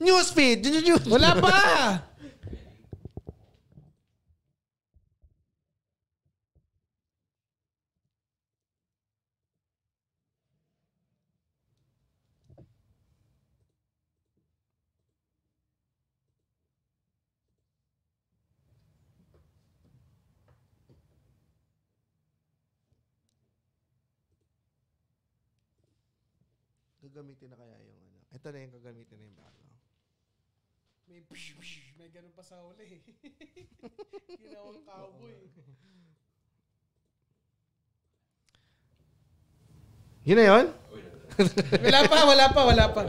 Newsfeed! Wala pa! gagamitin na kaya yung ano. Ito na yung gagamitin na yung bago may psh, psh, may ganun pa sa huli. Ginawang cowboy. Yun na yun? wala pa, wala pa, wala pa.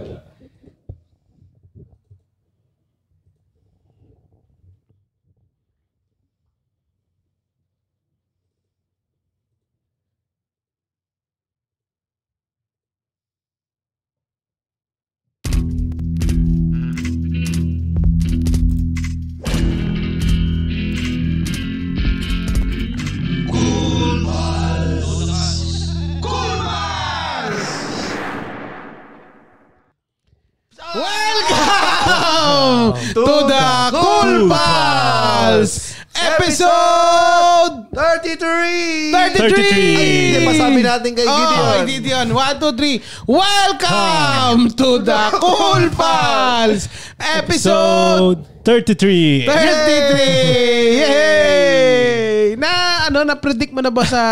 33. 33. Ay, pasabi natin kay Gideon. Oh, Gideon. 1, 2, 3. Welcome ah. to the Cool Pals episode 33. 33. Yay! Na ano na predict mo na ba sa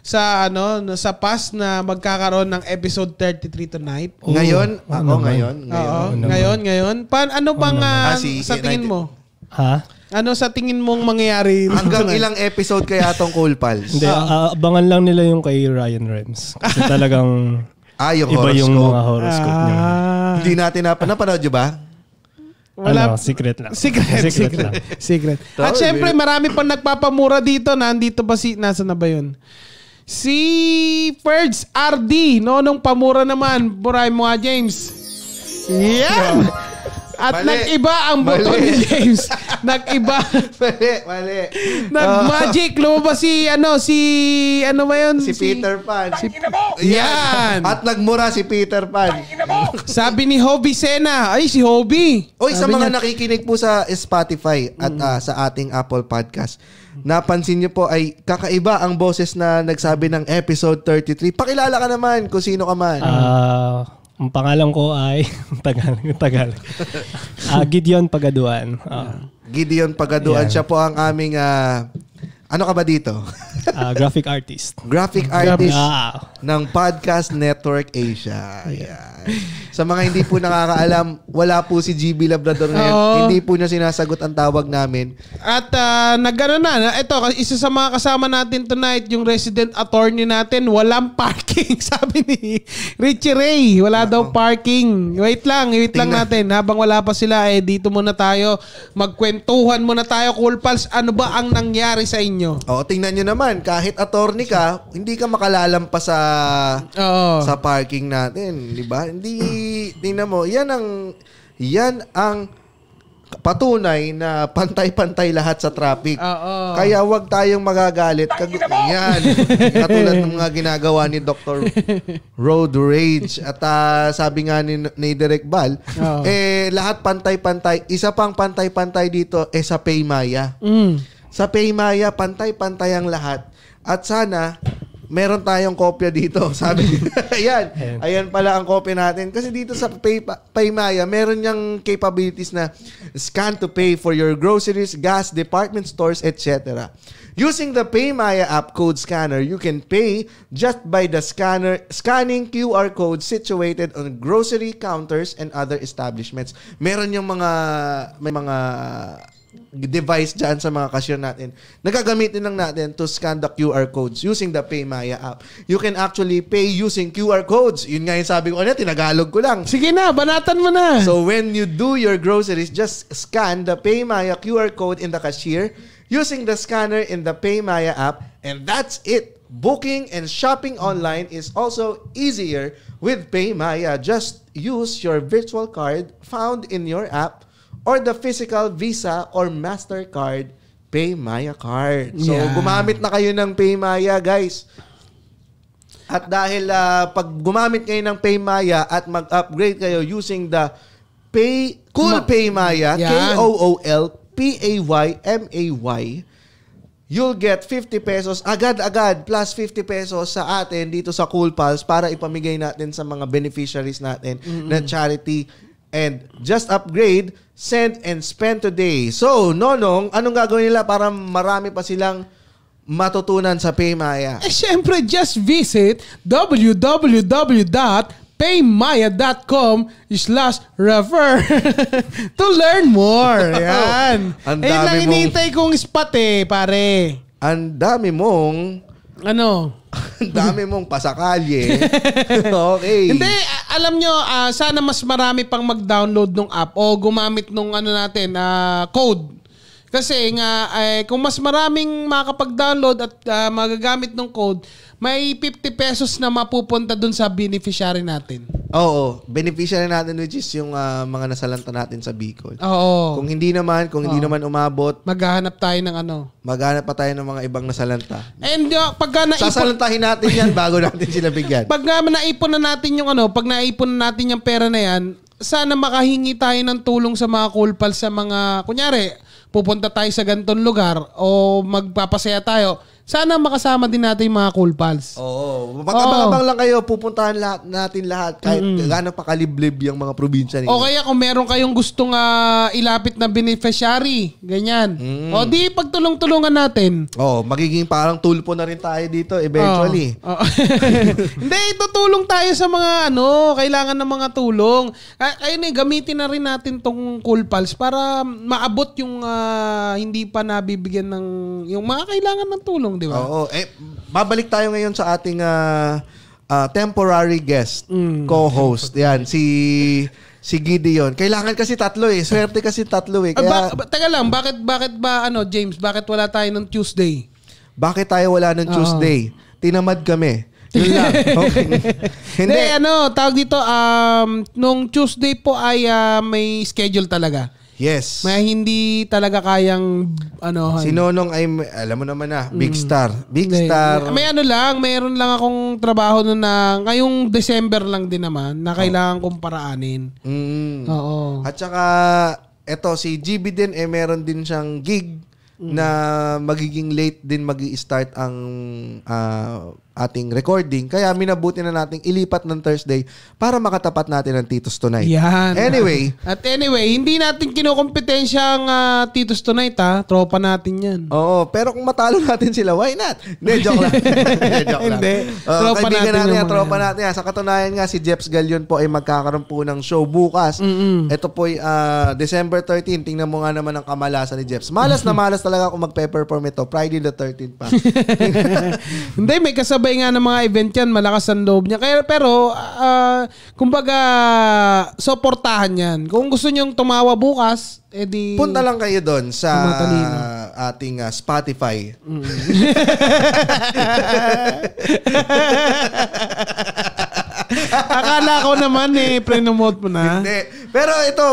sa ano sa past na magkakaroon ng episode 33 tonight. Oh, ngayon, ako oh, ngayon, ngayon. Oo, ngayon, ngayon. Pan ano, ano bang uh, ah, si, sa tingin mo? Ha? Ano sa tingin mong mangyayari? Hanggang ilang episode kaya tong Cool Pals? Hindi, uh, abangan lang nila yung kay Ryan Rems. Kasi talagang ah, yung iba horoscope. yung mga horoscope ah. niya. Hindi natin na, napanood ba? Ano, Wala. Ano, secret lang. Secret, secret, secret lang. secret. At syempre, marami pang nagpapamura dito. Nandito ba si, nasa na ba yun? Si Ferds RD, no? Nung pamura naman. Buray mo nga, James. Yeah! At mali. nag-iba ang boto ni James. nag-iba. mali, mali. Nag-magic. Ah. Lumabas si, ano, si, ano ba yun? Si, Peter Pan. Si, yan. At nagmura si Peter Pan. Sabi ni Hobby Sena. Ay, si Hobby. Oy, Sabi sa mga niya, nakikinig po sa Spotify at mm. uh, sa ating Apple Podcast, napansin niyo po ay kakaiba ang boses na nagsabi ng episode 33. Pakilala ka naman kung sino ka man. Ah... Uh, ang pangalan ko ay Tagalog, Tagalog. Uh, ah, Gideon Pagaduan. Uh. Gideon Pagaduan. Yeah. Siya po ang aming uh, ano ka ba dito? uh, graphic artist. graphic artist ah. ng Podcast Network Asia. Ayan. Sa mga hindi po nakakaalam, wala po si GB Labrador ngayon. Oo. Hindi po niya sinasagot ang tawag namin. At uh, nagano na, ito, isa sa mga kasama natin tonight, yung resident attorney natin, walang parking, sabi ni Richie Ray. Wala Uh-oh. daw parking. Wait lang, wait Tingnan. lang natin. Habang wala pa sila, eh, dito muna tayo. Magkwentuhan muna tayo, Cool Pals. Ano ba ang nangyari sa inyo? ninyo. Oo, tingnan nyo naman. Kahit attorney ka, hindi ka makalalampas sa oh. sa parking natin, di ba? Hindi tingnan mo, 'yan ang 'yan ang patunay na pantay-pantay lahat sa traffic. Oo. Kaya wag tayong magagalit. Kag- yan. Katulad ng mga ginagawa ni Dr. Road Rage. At ah, sabi nga ni, ni Direk Bal, eh, lahat pantay-pantay. Isa pang pantay-pantay dito, eh sa Paymaya. Mm. Sa Paymaya, pantay-pantay ang lahat. At sana, meron tayong kopya dito. Sabi, ayan, ayan pala ang kopya natin. Kasi dito sa Pay, Paymaya, meron niyang capabilities na scan to pay for your groceries, gas, department stores, etc. Using the Paymaya app code scanner, you can pay just by the scanner scanning QR code situated on grocery counters and other establishments. Meron yung mga may mga device dyan sa mga cashier natin, nagagamitin lang natin to scan the QR codes using the PayMaya app. You can actually pay using QR codes. Yun nga yung sabi ko kanina, tinagalog ko lang. Sige na, banatan mo na. So when you do your groceries, just scan the PayMaya QR code in the cashier using the scanner in the PayMaya app and that's it. Booking and shopping online is also easier with PayMaya. Just use your virtual card found in your app or the physical Visa or MasterCard PayMaya card. So, yeah. gumamit na kayo ng PayMaya, guys. At dahil uh, pag gumamit kayo ng PayMaya at mag-upgrade kayo using the Pay Cool Ma- PayMaya, K O O L P A Y M A Y, you'll get 50 pesos agad-agad plus 50 pesos sa atin dito sa Cool Pals para ipamigay natin sa mga beneficiaries natin mm-hmm. na charity and just upgrade sent and spent Today. So, Nonong, anong gagawin nila para marami pa silang matutunan sa Paymaya? Eh, syempre, just visit www.paymaya.com slash refer to learn more. Yan. Ang dami eh, mong... kong spot eh, pare. Ang dami mong ano? dami mong pasakalye. okay. Hindi, alam nyo, uh, sana mas marami pang mag-download ng app o gumamit nung ano natin, uh, code. Kasi nga, eh, kung mas maraming makakapag-download at uh, magagamit ng code, may 50 pesos na mapupunta dun sa beneficiary natin. Oo, beneficiary natin which is yung uh, mga nasalanta natin sa Bicol. Oo. Kung hindi naman, kung hindi Oo. naman umabot, maghahanap tayo ng ano. Maghahanap pa tayo ng mga ibang nasalanta. And uh, ah, pagka naipon, Sasalantahin natin yan bago natin sila bigyan. pag uh, naipon na natin yung ano, pag naipon na natin yung pera na yan, sana makahingi tayo ng tulong sa mga cool pals, sa mga, kunyari, pupunta tayo sa gantong lugar o magpapasaya tayo, sana makasama din natin yung mga cool pals. Oo. Mag-abang-abang lang kayo. Pupuntahan lahat, natin lahat. Kahit mm-hmm. gaano pa kaliblib yung mga probinsya ninyo. O kaya kung meron kayong gustong uh, ilapit na beneficiary, ganyan. Mm. O di, pagtulong-tulungan natin. Oo. Magiging parang tulpo na rin tayo dito eventually. Oo. Oo. Hindi, itutulong tayo sa mga ano, kailangan ng mga tulong. Ay, ayun eh, gamitin na rin natin tong cool pals para maabot yung uh, hindi pa nabibigyan ng, yung mga kailangan ng tulong di ba? Oo. Eh, babalik tayo ngayon sa ating uh, uh, temporary guest, mm, co-host. Yan, si... Si Gideon. Kailangan kasi tatlo eh. Swerte kasi tatlo eh. Kaya... Ah, ba, taga lang, bakit, bakit ba, ano, James, bakit wala tayo ng Tuesday? Bakit tayo wala ng Tuesday? Uh-huh. Tinamad kami. Yun lang. Okay. Hindi. De, ano, tawag dito, um, nung Tuesday po ay uh, may schedule talaga. Yes. May hindi talaga kayang ano. Si ano. Nonong ay alam mo naman na, big mm. star. Big may, star. May ano lang, mayroon lang akong trabaho noon na ngayong December lang din naman na oh. kailangan oh. kong paraanin. Mm. Oo. At saka eto si GB din eh meron din siyang gig mm. na magiging late din magi-start ang uh, ating recording. Kaya minabuti na nating ilipat ng Thursday para makatapat natin ang Titus Tonight. Yan. Anyway. At anyway, hindi natin kinukompetensya ang uh, Titus Tonight ha. Tropa natin yan. Oo. Pero kung matalo natin sila, why not? Hindi, joke lang. joke lang. Hindi. Uh, tropa natin, natin yan, tropa natin yan. Sa katunayan nga, si Jeps Galion po ay magkakaroon po ng show bukas. Mm-mm. Ito po ay uh, December 13. Tingnan mo nga naman ang kamalasan ni Jeps. Malas na malas talaga kung magpe-perform ito. Friday the 13th pa. Hindi, may kasama kasabay nga ng mga event yan, malakas ang loob niya. Kaya, pero, uh, kumbaga, supportahan yan. Kung gusto niyong tumawa bukas, edi... Punta lang kayo doon sa tumatalino. ating uh, Spotify. Mm. Akala ko naman eh, prenomote mo na. Hindi. Pero ito,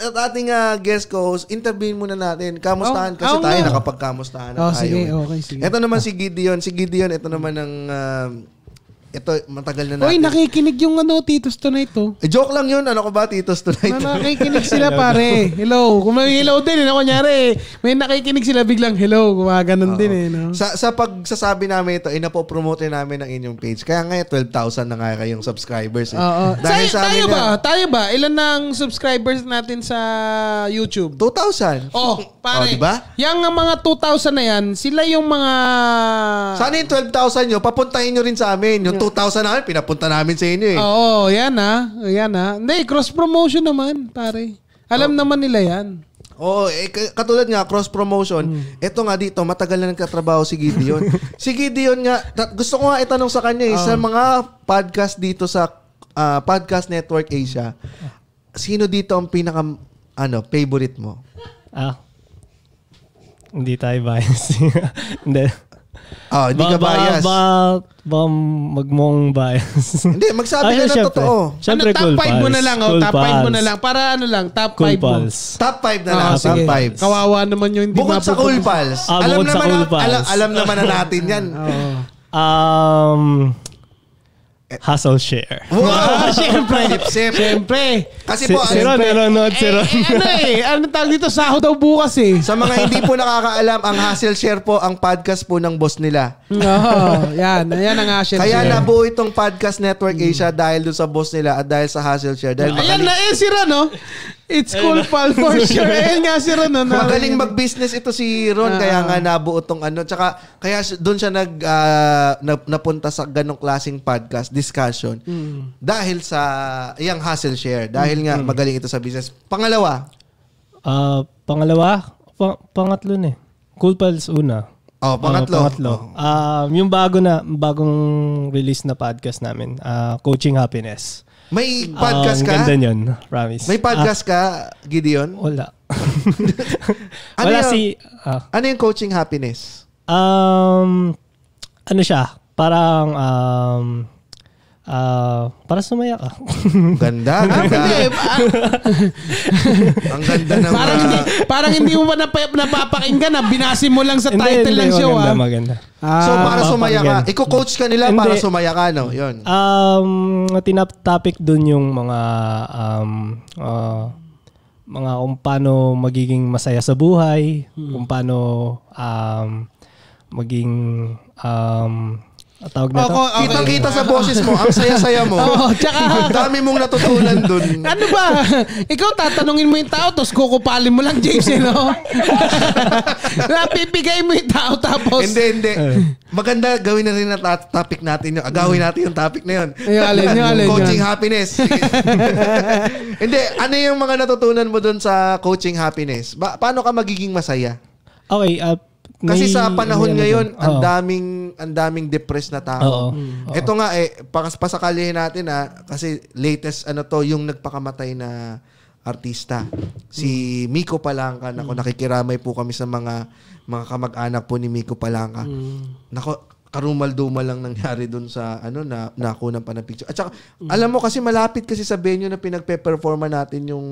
at ating uh, guest co-host, interviewin muna natin. Kamustahan oh, kasi oh, tayo, no. nakapagkamustahan na oh, Sige, eh. okay, sige. Ito naman si Gideon. Si Gideon, ito naman ang uh, ito, matagal na natin. Oy, nakikinig yung ano, Titos Tonight to. Oh. Eh, joke lang yun. Ano ko ba, Titos Tonight? Na, nakikinig sila, pare. Hello. Kung may hello din, eh. No? Kunyari, may nakikinig sila biglang hello. Gumaganon din, eh. No? Sa, sa pagsasabi namin ito, inapopromote eh, namin ang inyong page. Kaya ngayon, 12,000 na nga kayong subscribers. Eh. Oo. Dahil sa, tayo ba? Na, tayo ba? Ilan ng subscribers natin sa YouTube? 2,000. Oh, pare. Oh, diba? Yang mga 2,000 na yan, sila yung mga... Sana yung 12,000 nyo, papuntahin nyo rin sa amin. Yung 2,000 namin, pinapunta namin sa inyo eh. Oo, yan ah. Yan ah. Hindi, cross-promotion naman, pare. Alam oh. naman nila yan. Oo, oh, eh, katulad nga, cross-promotion. Mm. nga dito, matagal na nagkatrabaho si Gideon. si Gideon nga, gusto ko nga itanong sa kanya eh, oh. sa mga podcast dito sa uh, Podcast Network Asia, sino dito ang pinaka ano, favorite mo? Ah. Hindi tayo biased. Hindi. Oh, hindi ba, ka bias. Ba, ba, magmong bias. hindi, magsabi Ay, ka na syempre. totoo. Syempre, ano, top 5 cool mo na lang. oh, top 5 mo na lang. Para ano lang, top 5 cool mo. Top 5 na ah, lang. Ah, top 5. Kawawa naman yung hindi Bukod sa cool pals. Ah, alam naman cool Alam, alam naman na natin yan. oh. Um, Hustle share. Wow! Oh, siyempre. Sip, Siyempre. Kasi po, si ano, Ron, eh, Ron, not Ron. Eh, ano eh, ano tawag dito? Sahod daw bukas eh. Sa mga hindi po nakakaalam, ang hustle share po, ang podcast po ng boss nila. Oo, oh, yan. Yan ang hustle Kaya share. Kaya nabuo itong Podcast Network Asia dahil doon sa boss nila at dahil sa hustle share. Dahil makali- Ayan na eh, si Ron, no? Oh. It's cool, pal, for sure. Ayun nga si Ron. Ano, Magaling mag-business ito si Ron. Kaya ah. nga nabuo tong ano. Tsaka, kaya doon siya nag, uh, napunta sa ganong klaseng podcast, discussion. Mm. Dahil sa, yung hustle share. Dahil nga, hmm. magaling ito sa business. Pangalawa? Uh, pangalawa? Pa- pangatlo na eh. Cool Pals una. Oh, pangatlo. Uh, pangatlo. Oh. Uh, yung bago na, bagong release na podcast namin, uh, Coaching Happiness. May ah, podcast um, ka? Ganda niyan, promise. May podcast ah, ka, Gideon? Wala. ano wala yung, si... Ah. Ano yung coaching happiness? Um, ano siya? Parang um, Uh, para sumaya ka. ganda. ganda. Ah. Ang ganda ng parang, hindi, parang hindi mo pa nap- napapakinggan na binasi mo lang sa title hindi, ng show. Maganda, ah. maganda. Ah, so para sumaya ka, iko-coach ka nila hindi. para sumaya ka, no? Yun. Um, tinap topic dun yung mga um, uh, mga kung paano magiging masaya sa buhay, hmm. kung paano um, maging um, Tawag na to? Ako, okay. Kitang-kita sa boses mo. Ang saya-saya mo. Oo, tsaka... dami mong natutunan dun. ano ba? Ikaw tatanungin mo yung tao tapos kukupalin mo lang, James, eh, no? Napipigay mo yung tao tapos... Hindi, hindi. Eh. Maganda gawin na rin na topic natin yun. Agawin mm. natin yung topic na yun. Yung alin, yung alin. Coaching yun. happiness. hindi, ano yung mga natutunan mo dun sa coaching happiness? Ba- paano ka magiging masaya? Okay, uh, kasi sa panahon ano ngayon, ang daming ang daming depressed na tao. Oo. Mm. Ito nga eh pakas pasakalihin natin ah kasi latest ano to yung nagpakamatay na artista. Si hmm. Miko Palangka, nako hmm. nakikiramay po kami sa mga mga kamag-anak po ni Miko Palangka. Hmm. Nako karumal-dumal lang nangyari doon sa ano na nako pa ng picture. At saka, alam mo kasi malapit kasi sa venue na pinagpe-performa natin yung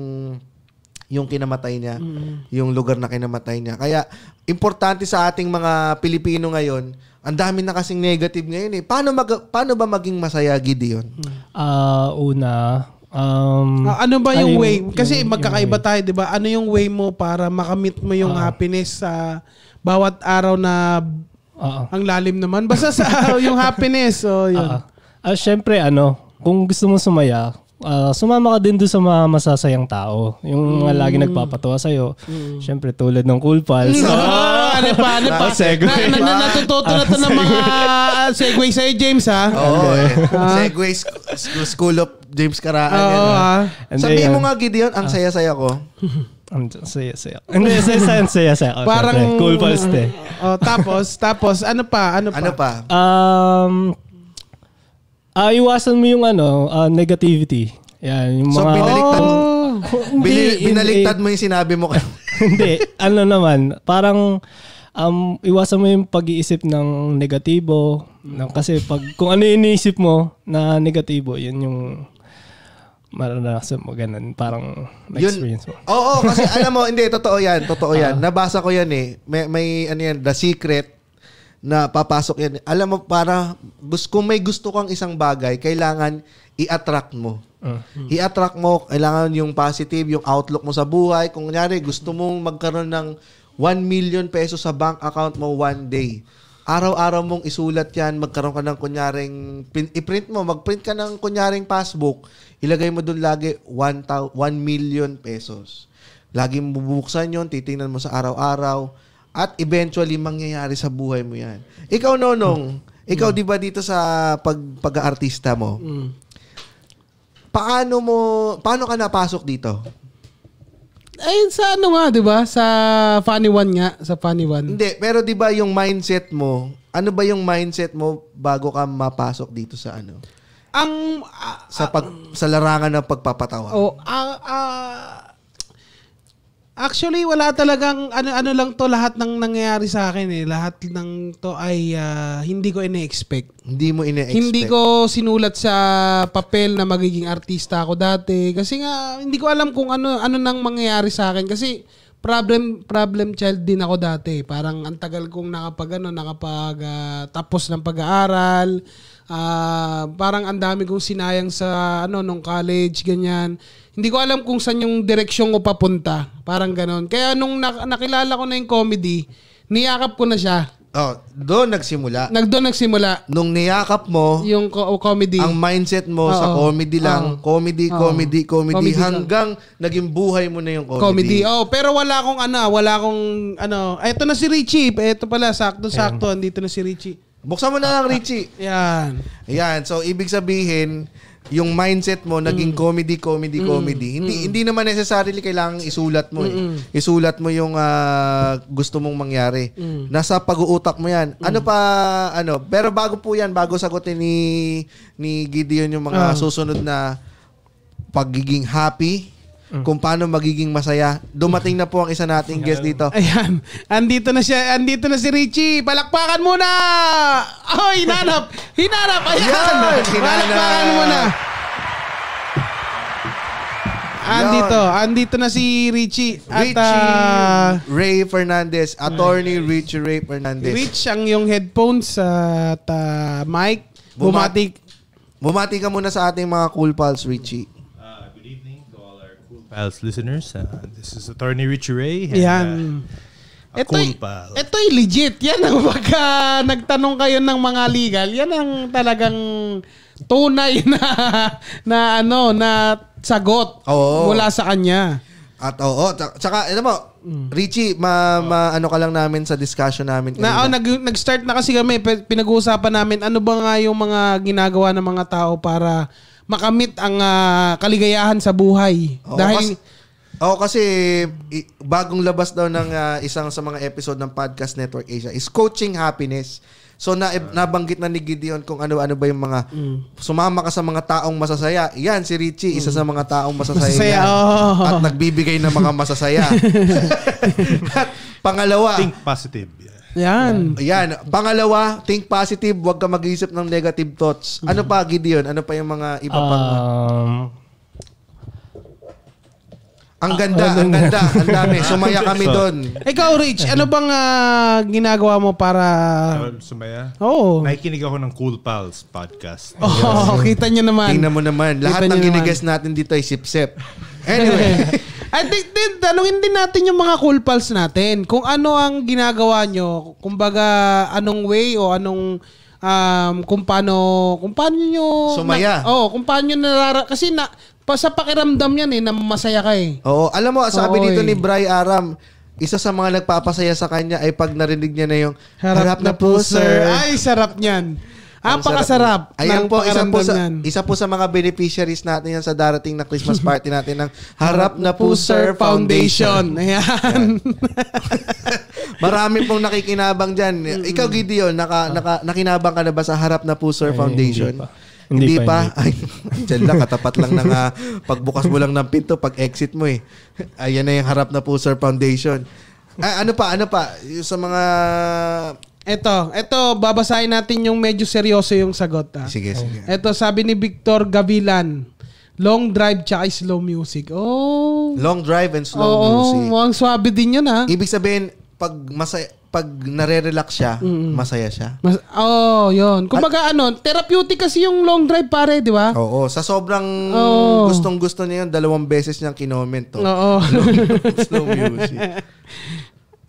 yung kinamatay niya, mm yung lugar na kinamatay niya. Kaya importante sa ating mga Pilipino ngayon, ang dami na kasing negative ngayon eh. Paano mag paano ba maging masaya Gideon? Ah, uh, una, Um, uh, ano ba yung, yung way? Kasi yung, magkakaiba yung tayo, 'di ba? Ano yung way mo para makamit mo yung uh, happiness sa bawat araw na uh, ang lalim naman basta sa yung happiness. So, yun. Uh, uh, syempre ano, kung gusto mo sumaya, uh, sumama ka din doon sa mga masasayang tao. Yung mga mm. lagi nagpapatawa sa'yo. Mm. Siyempre, tulad ng Cool Pals. No! Mm. Ah. ano pa, ano pa? Ah, segway. Na, na, natututo na to ng mga segway sa'yo, James, ha? Oo. Oh, eh. eh. Segway, School of James Karaan. Oo, ha? Sabihin mo nga, Gideon, ang saya-saya ko. Ang saya-saya. Ang saya-saya, ang saya-saya. Parang... Cool Pals, te. Eh. Oh, tapos, tapos, ano pa, ano pa? Ano pa? Um, uh, iwasan mo yung ano, uh, negativity. Yan, yung mga... So, binaliktad, oh, binaliktad mo yung sinabi mo. hindi, ano naman, parang um, iwasan mo yung pag-iisip ng negatibo. Ng, kasi pag, kung ano iniisip mo na negatibo, yun yung maranasan mo ganun. Parang experience mo. Oo, oh, oh, kasi alam mo, hindi, totoo yan. Totoo yan. Uh, Nabasa ko yan eh. May, may ano yan, The Secret na papasok yan. Alam mo, para gusto, kung may gusto kang isang bagay, kailangan i-attract mo. Uh, mm. I-attract mo, kailangan yung positive, yung outlook mo sa buhay. Kung kunyari, gusto mong magkaroon ng 1 million peso sa bank account mo one day. Araw-araw mong isulat yan, magkaroon ka ng kunyaring, i-print mo, mag-print ka ng kunyaring passbook, ilagay mo doon lagi 1, 1 million pesos. Lagi mo bubuksan yon titingnan mo sa araw-araw at eventually, mangyayari sa buhay mo yan. Ikaw, Nonong, ikaw, mm. di ba dito sa pag, pag-aartista mo, mm. paano mo, paano ka napasok dito? Ayun sa ano nga, 'di ba? Sa funny one nga, sa funny one. Hindi, pero 'di ba yung mindset mo, ano ba yung mindset mo bago ka mapasok dito sa ano? Ang uh, sa pag uh, sa larangan ng pagpapatawa. Oh, uh, uh, Actually, wala talagang ano-ano lang to lahat ng nangyayari sa akin eh. Lahat ng to ay uh, hindi ko ine-expect. Hindi mo ine-expect. Hindi ko sinulat sa papel na magiging artista ako dati kasi nga hindi ko alam kung ano ano nang mangyayari sa akin kasi problem problem child din ako dati. Parang ang tagal kong nakapag ano, nakapag uh, tapos ng pag-aaral. Uh, parang ang dami kong sinayang sa ano nung college ganyan. Hindi ko alam kung saan yung direksyon ko papunta. Parang ganoon. Kaya nung nakilala ko na yung comedy, niyakap ko na siya. Oh, doon nagsimula. Nagdoon nagsimula. Nung niyakap mo yung co- oh, comedy. Ang mindset mo Oo. sa comedy lang, Oo. comedy, Oo. comedy, comedy, Comedy hanggang naging buhay mo na yung comedy. comedy. Oh, pero wala akong ano, wala akong ano. Ay, ito na si Richie. Eh, Ito pala sakto-sakto andito na si Richie. Buksan mo na lang Richie. Yan. Yan. so ibig sabihin yung mindset mo naging mm. comedy comedy mm. comedy hindi mm. hindi naman necessarily kailangan isulat mo mm. eh. isulat mo yung uh, gusto mong mangyari mm. nasa pag-uutak mo yan ano mm. ano pa ano pero bago po yan bago sagutin ni ni Gideon yung mga uh. susunod na pagiging happy mm. kung paano magiging masaya. Dumating na po ang isa nating guest dito. Ayan. Andito na siya. Andito na si Richie. Palakpakan muna! Oh, hinanap! Hinanap! Ayan! Yan, hinanap. Palakpakan muna! Andito, andito na si Richie at Richie uh, Ray Fernandez, attorney Richie Ray Fernandez. Rich ang yung headphones at uh, mic. Bumati Bumati ka muna sa ating mga cool pals, Richie. Pals listeners. Uh, this is Attorney Richie Ray. And, Yan. Uh, ah, ito, pal. ito legit. Yan ang pagka nagtanong kayo ng mga legal, yan ang talagang tunay na na ano na sagot oo. mula sa kanya. At oo, tsaka ano mo, hmm. Richie, ma, ma ano ka lang namin sa discussion namin. Na, oh, nag, nag-start na kasi kami, pinag-uusapan namin ano ba nga yung mga ginagawa ng mga tao para makamit ang ah, kaligayahan sa buhay. Oo, Dahil kas- kasi bagong labas daw ng ah, isang sa mga episode ng Podcast Network Asia is coaching happiness. So na nabanggit na ni Gideon kung ano-ano ba yung mga mm. sumama ka sa mga taong masasaya. Yan si Richie, isa mm. sa mga taong masasaya. Masasaya, yan. At nagbibigay ng mga masasaya. At pangalawa, Think positive. Yeah. Yan. Yan. Pangalawa, think positive. Huwag ka mag-iisip ng negative thoughts. Ano pa, Gideon? Ano pa yung mga iba pa? Um, ang ah, ganda, Ah, ang ganda. Ang dami. Sumaya kami doon. Ikaw, Rich, ano bang ah, ginagawa mo para... Um, sumaya. Oo. Nakikinig ako ng Cool Pals podcast. Oh, kita nyo naman. Tingnan mo naman. Lahat ng niyo ginigas natin dito ay sip-sip. Anyway. I think eh, din, tanungin din natin yung mga cool pals natin. Kung ano ang ginagawa nyo, kumbaga anong way o anong um, kung paano kung paano niyo sumaya. Na, oh, kung paano niyo narara kasi na pa, sa pakiramdam yan eh na masaya ka eh. Oo, alam mo sabi Oo, dito eh. ni Bry Aram, isa sa mga nagpapasaya sa kanya ay pag narinig niya na yung harap, harap na, na po sir. Ay, sarap niyan ang pakasarap. Ayan po, isa po, sa, isa po sa mga beneficiaries natin yan sa darating na Christmas party natin ng Harap na po, Sir Foundation. Ayan. Marami pong nakikinabang dyan. Ikaw, Gideon, naka, ah. naka, nakinabang ka na ba sa Harap na po, Sir Foundation? Hindi pa. Hindi, hindi pa. pa. Ay, lang, katapat lang ng uh, pagbukas mo lang ng pinto, pag-exit mo eh. Ayan na yung harap na po, Sir Foundation. Ah, ano pa, ano pa? Yung sa mga Eto, eto babasahin natin yung medyo seryoso yung sagot. Ah. Sige, sige. Ito, sabi ni Victor Gavilan, long drive tsaka slow music. Oh. Long drive and slow oh, music. Oh, ang swabe din yun ha. Ah. Ibig sabihin, pag masaya, pag nare-relax siya, mm-hmm. masaya siya. Mas, oh, yun. Kumbaga At, ano, therapeutic kasi yung long drive pare, di ba? Oo, sa sobrang oh. gustong-gusto niya yun, dalawang beses niyang kinoment to. Oh. Oo. Oh, oh. slow music.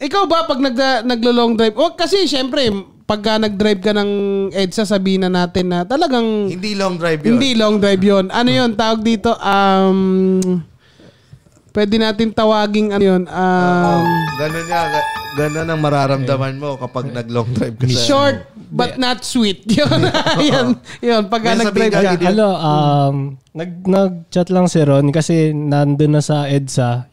Ikaw ba pag nag, naglo-long drive? O oh, kasi syempre, pag nag-drive ka ng EDSA, sabihin na natin na talagang... Hindi long drive 'yon. Hindi long drive 'yon. Ano 'yon Tawag dito, um... Pwede natin tawaging ano 'yon? Um, uh, ganun niya. Ganun ang mararamdaman mo kapag nag-long drive ka Short but yeah. not sweet. Yun. yun. yun. Pagka nag-drive ka. Hello, um, nag, nag-chat lang si Ron kasi nandun na sa EDSA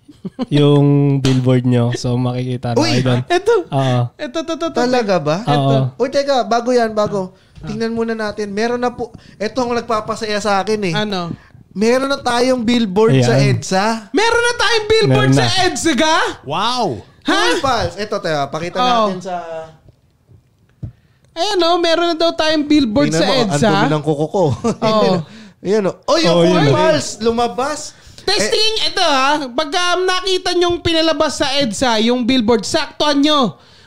yung billboard nyo. So makikita na kayo doon. Ito. Oo. Ito, ito, ito. Talaga ba? Ito. Uy, teka. Bago yan, bago. Tingnan muna natin. Meron na po. Ito ang nagpapasaya sa akin eh. Ano? Meron na tayong billboard Ayan. sa EDSA. Meron na tayong billboard na. sa EDSA ka? Wow! Ha? Cool pals. Ito tayo. Pakita Oo. Oh. natin sa... Ayan o, oh, meron na daw tayong billboard sa Tingnan mo, Ang dumi EDSA. ng kuko ko. Oo. Oh. Ayan o. Oh, yung Oo, cool yun. pals. Lumabas. Testing, eh, ito ha. Pagka um, nakita nyong pinalabas sa EDSA, yung billboard, saktuhan nyo.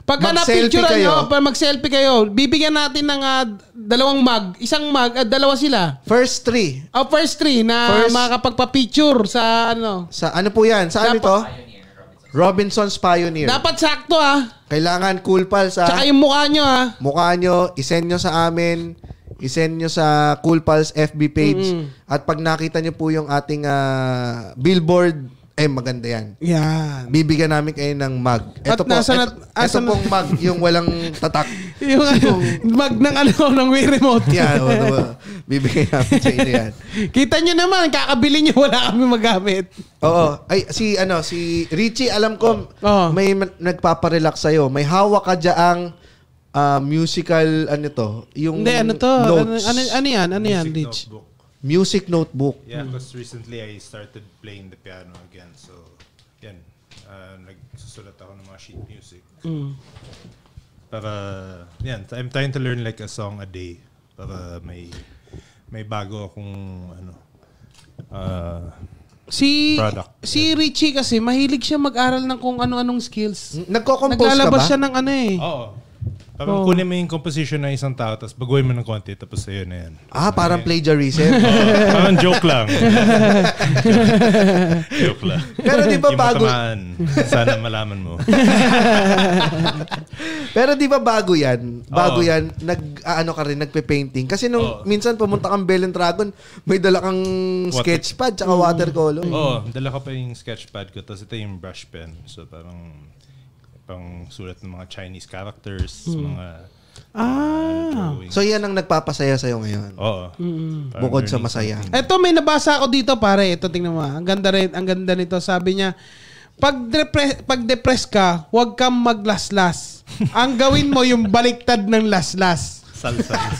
Pagka na-picture nyo, pag mag-selfie kayo, bibigyan natin ng uh, dalawang mag. Isang mag, uh, dalawa sila. First three. Oh, first three na first, makakapagpa-picture sa ano. Sa ano po yan? Sa ito? Ano Robinson's Pioneer. Dapat sakto ah. Kailangan cool pal sa... Tsaka yung mukha nyo ah. Mukha nyo, isend nyo sa amin isend nyo sa Cool Pals FB page. Mm. At pag nakita nyo po yung ating uh, billboard, eh maganda yan. Yan. Bibigyan namin kayo ng mug. Ito At po, nasa ito, na, ito pong mug, yung walang tatak. yung ano, mug ng ano, ng Wii Remote. yan, ano, ano, bibigyan namin sa inyo yan. Kita nyo naman, kakabili nyo, wala kami magamit. Oo. Ay, si ano, si Richie, alam ko, oh. may nagpaparelax sa'yo. May hawak ka ang uh, musical, ano to? Yung Hindi, ano to? Notes. Ano, ano, ano yan? Ano Music yan, Rich? Notebook. Music notebook. Yeah, because recently I started playing the piano again. So, yan. Uh, nagsusulat ako ng mga sheet music. Mm. Para, yan. I'm trying to learn like a song a day. Para may, may bago akong, ano, uh, Si product. si Richie kasi mahilig siya mag-aral ng kung ano-anong skills. Nagko-compose ka ba? Naglalabas siya ng ano eh. Oo. Parang oh. kunin mo yung composition ng isang tao, tapos baguhin mo ng konti, tapos ayun na yan. Ah, so, parang plagiarism. oh, parang joke lang. joke lang. Pero di ba bago... Matamaan. Sana malaman mo. Pero di ba bago yan? Bago Oo. yan, nag, ah, ano ka rin, nagpe-painting. Kasi nung Oo. minsan pumunta kang Bell and Dragon, may dala kang Water. sketchpad, tsaka watercolor. Oo, oh, dala ko pa yung sketchpad ko, tapos ito yung brush pen. So parang pang sulat ng mga Chinese characters, mm. mga Ah. Uh, so yan ang nagpapasaya sa iyo ngayon. Oo. Mm-hmm. Bukod sa masaya. Ito may nabasa ako dito pare, ito tingnan mo. Ah. Ang ganda rin, ang ganda nito. Sabi niya, pag depress, pag depress ka, huwag kang maglaslas. ang gawin mo yung baliktad ng laslas. Salsal.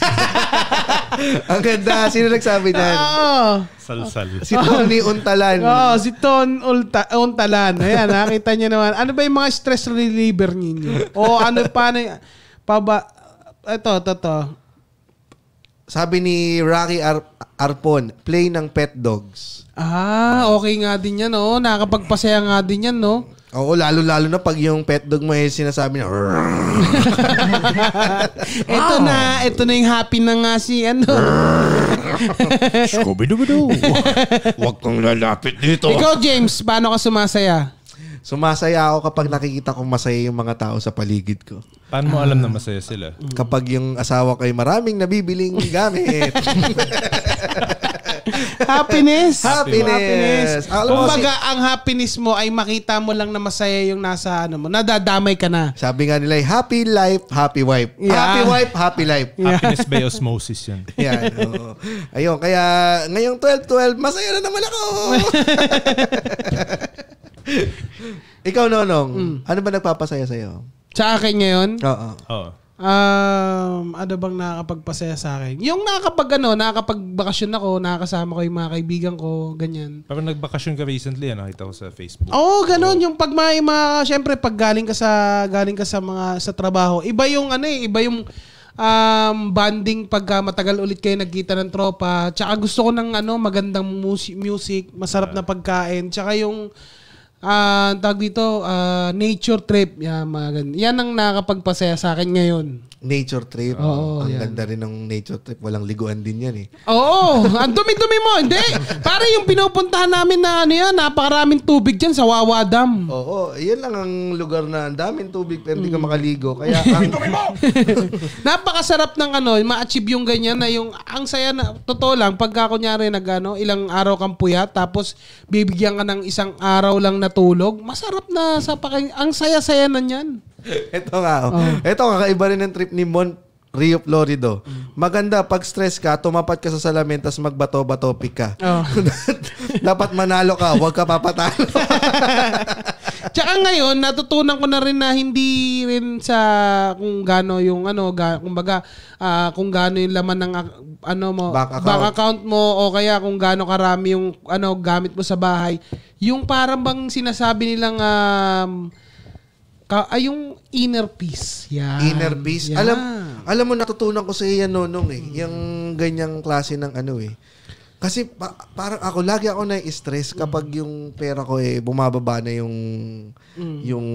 Ang ganda. Sino nagsabi niyan? Oh. Salsal. Si Tony Untalan. Oo, oh, si Ton Ulta, eh, Untalan. Ayan, nakita niyo naman. Ano ba yung mga stress reliever ninyo? o ano, paano, paba, ito, ito, ito. Sabi ni Rocky Ar Arpon, play ng pet dogs. Ah, okay nga din yan, no? Nakakapagpasaya nga din yan, no? Oo, lalo-lalo na pag yung pet dog mo eh, sinasabi niya, Ito na, ito na yung happy na nga si ano. Scooby-Doo-Doo. Huwag kang lalapit dito. Ikaw, James, paano ka sumasaya? Sumasaya ako kapag nakikita kong masaya yung mga tao sa paligid ko. Paano mo alam na masaya sila? Kapag yung asawa ko ay maraming nabibiling gamit. happiness. Happiness. happiness. Kumbaga, ang happiness mo ay makita mo lang na masaya yung nasa ano mo. Nadadamay ka na. Sabi nga nila, happy life, happy wife. Yeah. Happy wife, happy life. Yeah. Happiness by osmosis yun. Yan. Oo. Ayun, kaya ngayong 12-12, masaya na naman ako. Ikaw, Nonong, mm. ano ba nagpapasaya sa'yo? Sa akin ngayon? Oo. Oo. Um, ano bang nakakapagpasaya sa akin? Yung nakakapag ano, nakakapagbakasyon ako, nakakasama ko yung mga kaibigan ko, ganyan. Parang nagbakasyon ka recently, ano, nakita ko sa Facebook. Oo, oh, ganun. Yung pag may mga, syempre, pag galing ka sa, galing ka sa mga, sa trabaho, iba yung ano eh, iba yung, um, banding pagka ah, matagal ulit kayo nagkita ng tropa. Tsaka gusto ko ng ano, magandang music, music masarap na pagkain. Tsaka yung, uh, ah, tag dito, uh, nature trip. Yan, mga ganda. Yan ang nakakapagpasaya sa akin ngayon. Nature trip. Oh, ang yan. ganda rin ng nature trip. Walang liguan din yan eh. Oo, ang dumi-dumi mo. Hindi, para yung pinupuntahan namin na ano yan, napakaraming tubig dyan sa Wawa Dam. Oo, yun lang ang lugar na ang daming tubig pero hindi ka mm. makaligo. Kaya ang dumi Napakasarap ng ano, ma-achieve yung ganyan na yung, ang saya na, totoo lang, pagka kunyari nag ano, ilang araw kang puya, tapos bibigyan ka ng isang araw lang na nakatulog, masarap na sa paking... Ang saya-saya na niyan. Ito nga. Oh. oh. Ito nga, kaiba rin ng trip ni Mon Rio Florido. Mm. Maganda, pag stress ka, tumapat ka sa salamin, tapos magbato-bato pick Oh. Dapat manalo ka, huwag ka papatalo. Tsaka ngayon, natutunan ko na rin na hindi rin sa kung gaano yung ano, ga, kumbaga, uh, kung gaano yung laman ng ah, ano mo, back account. back account mo o kaya kung gaano karami yung ano gamit mo sa bahay. Yung parang bang sinasabi nilang um, ka, ay ah, yung inner peace. Yan. Inner peace. Yan. Alam alam mo natutunan ko sa iya nonong eh, hmm. yung ganyang klase ng ano eh kasi pa- parang ako, lagi ako na-stress kapag mm. yung pera ko eh, bumababa na yung, mm. yung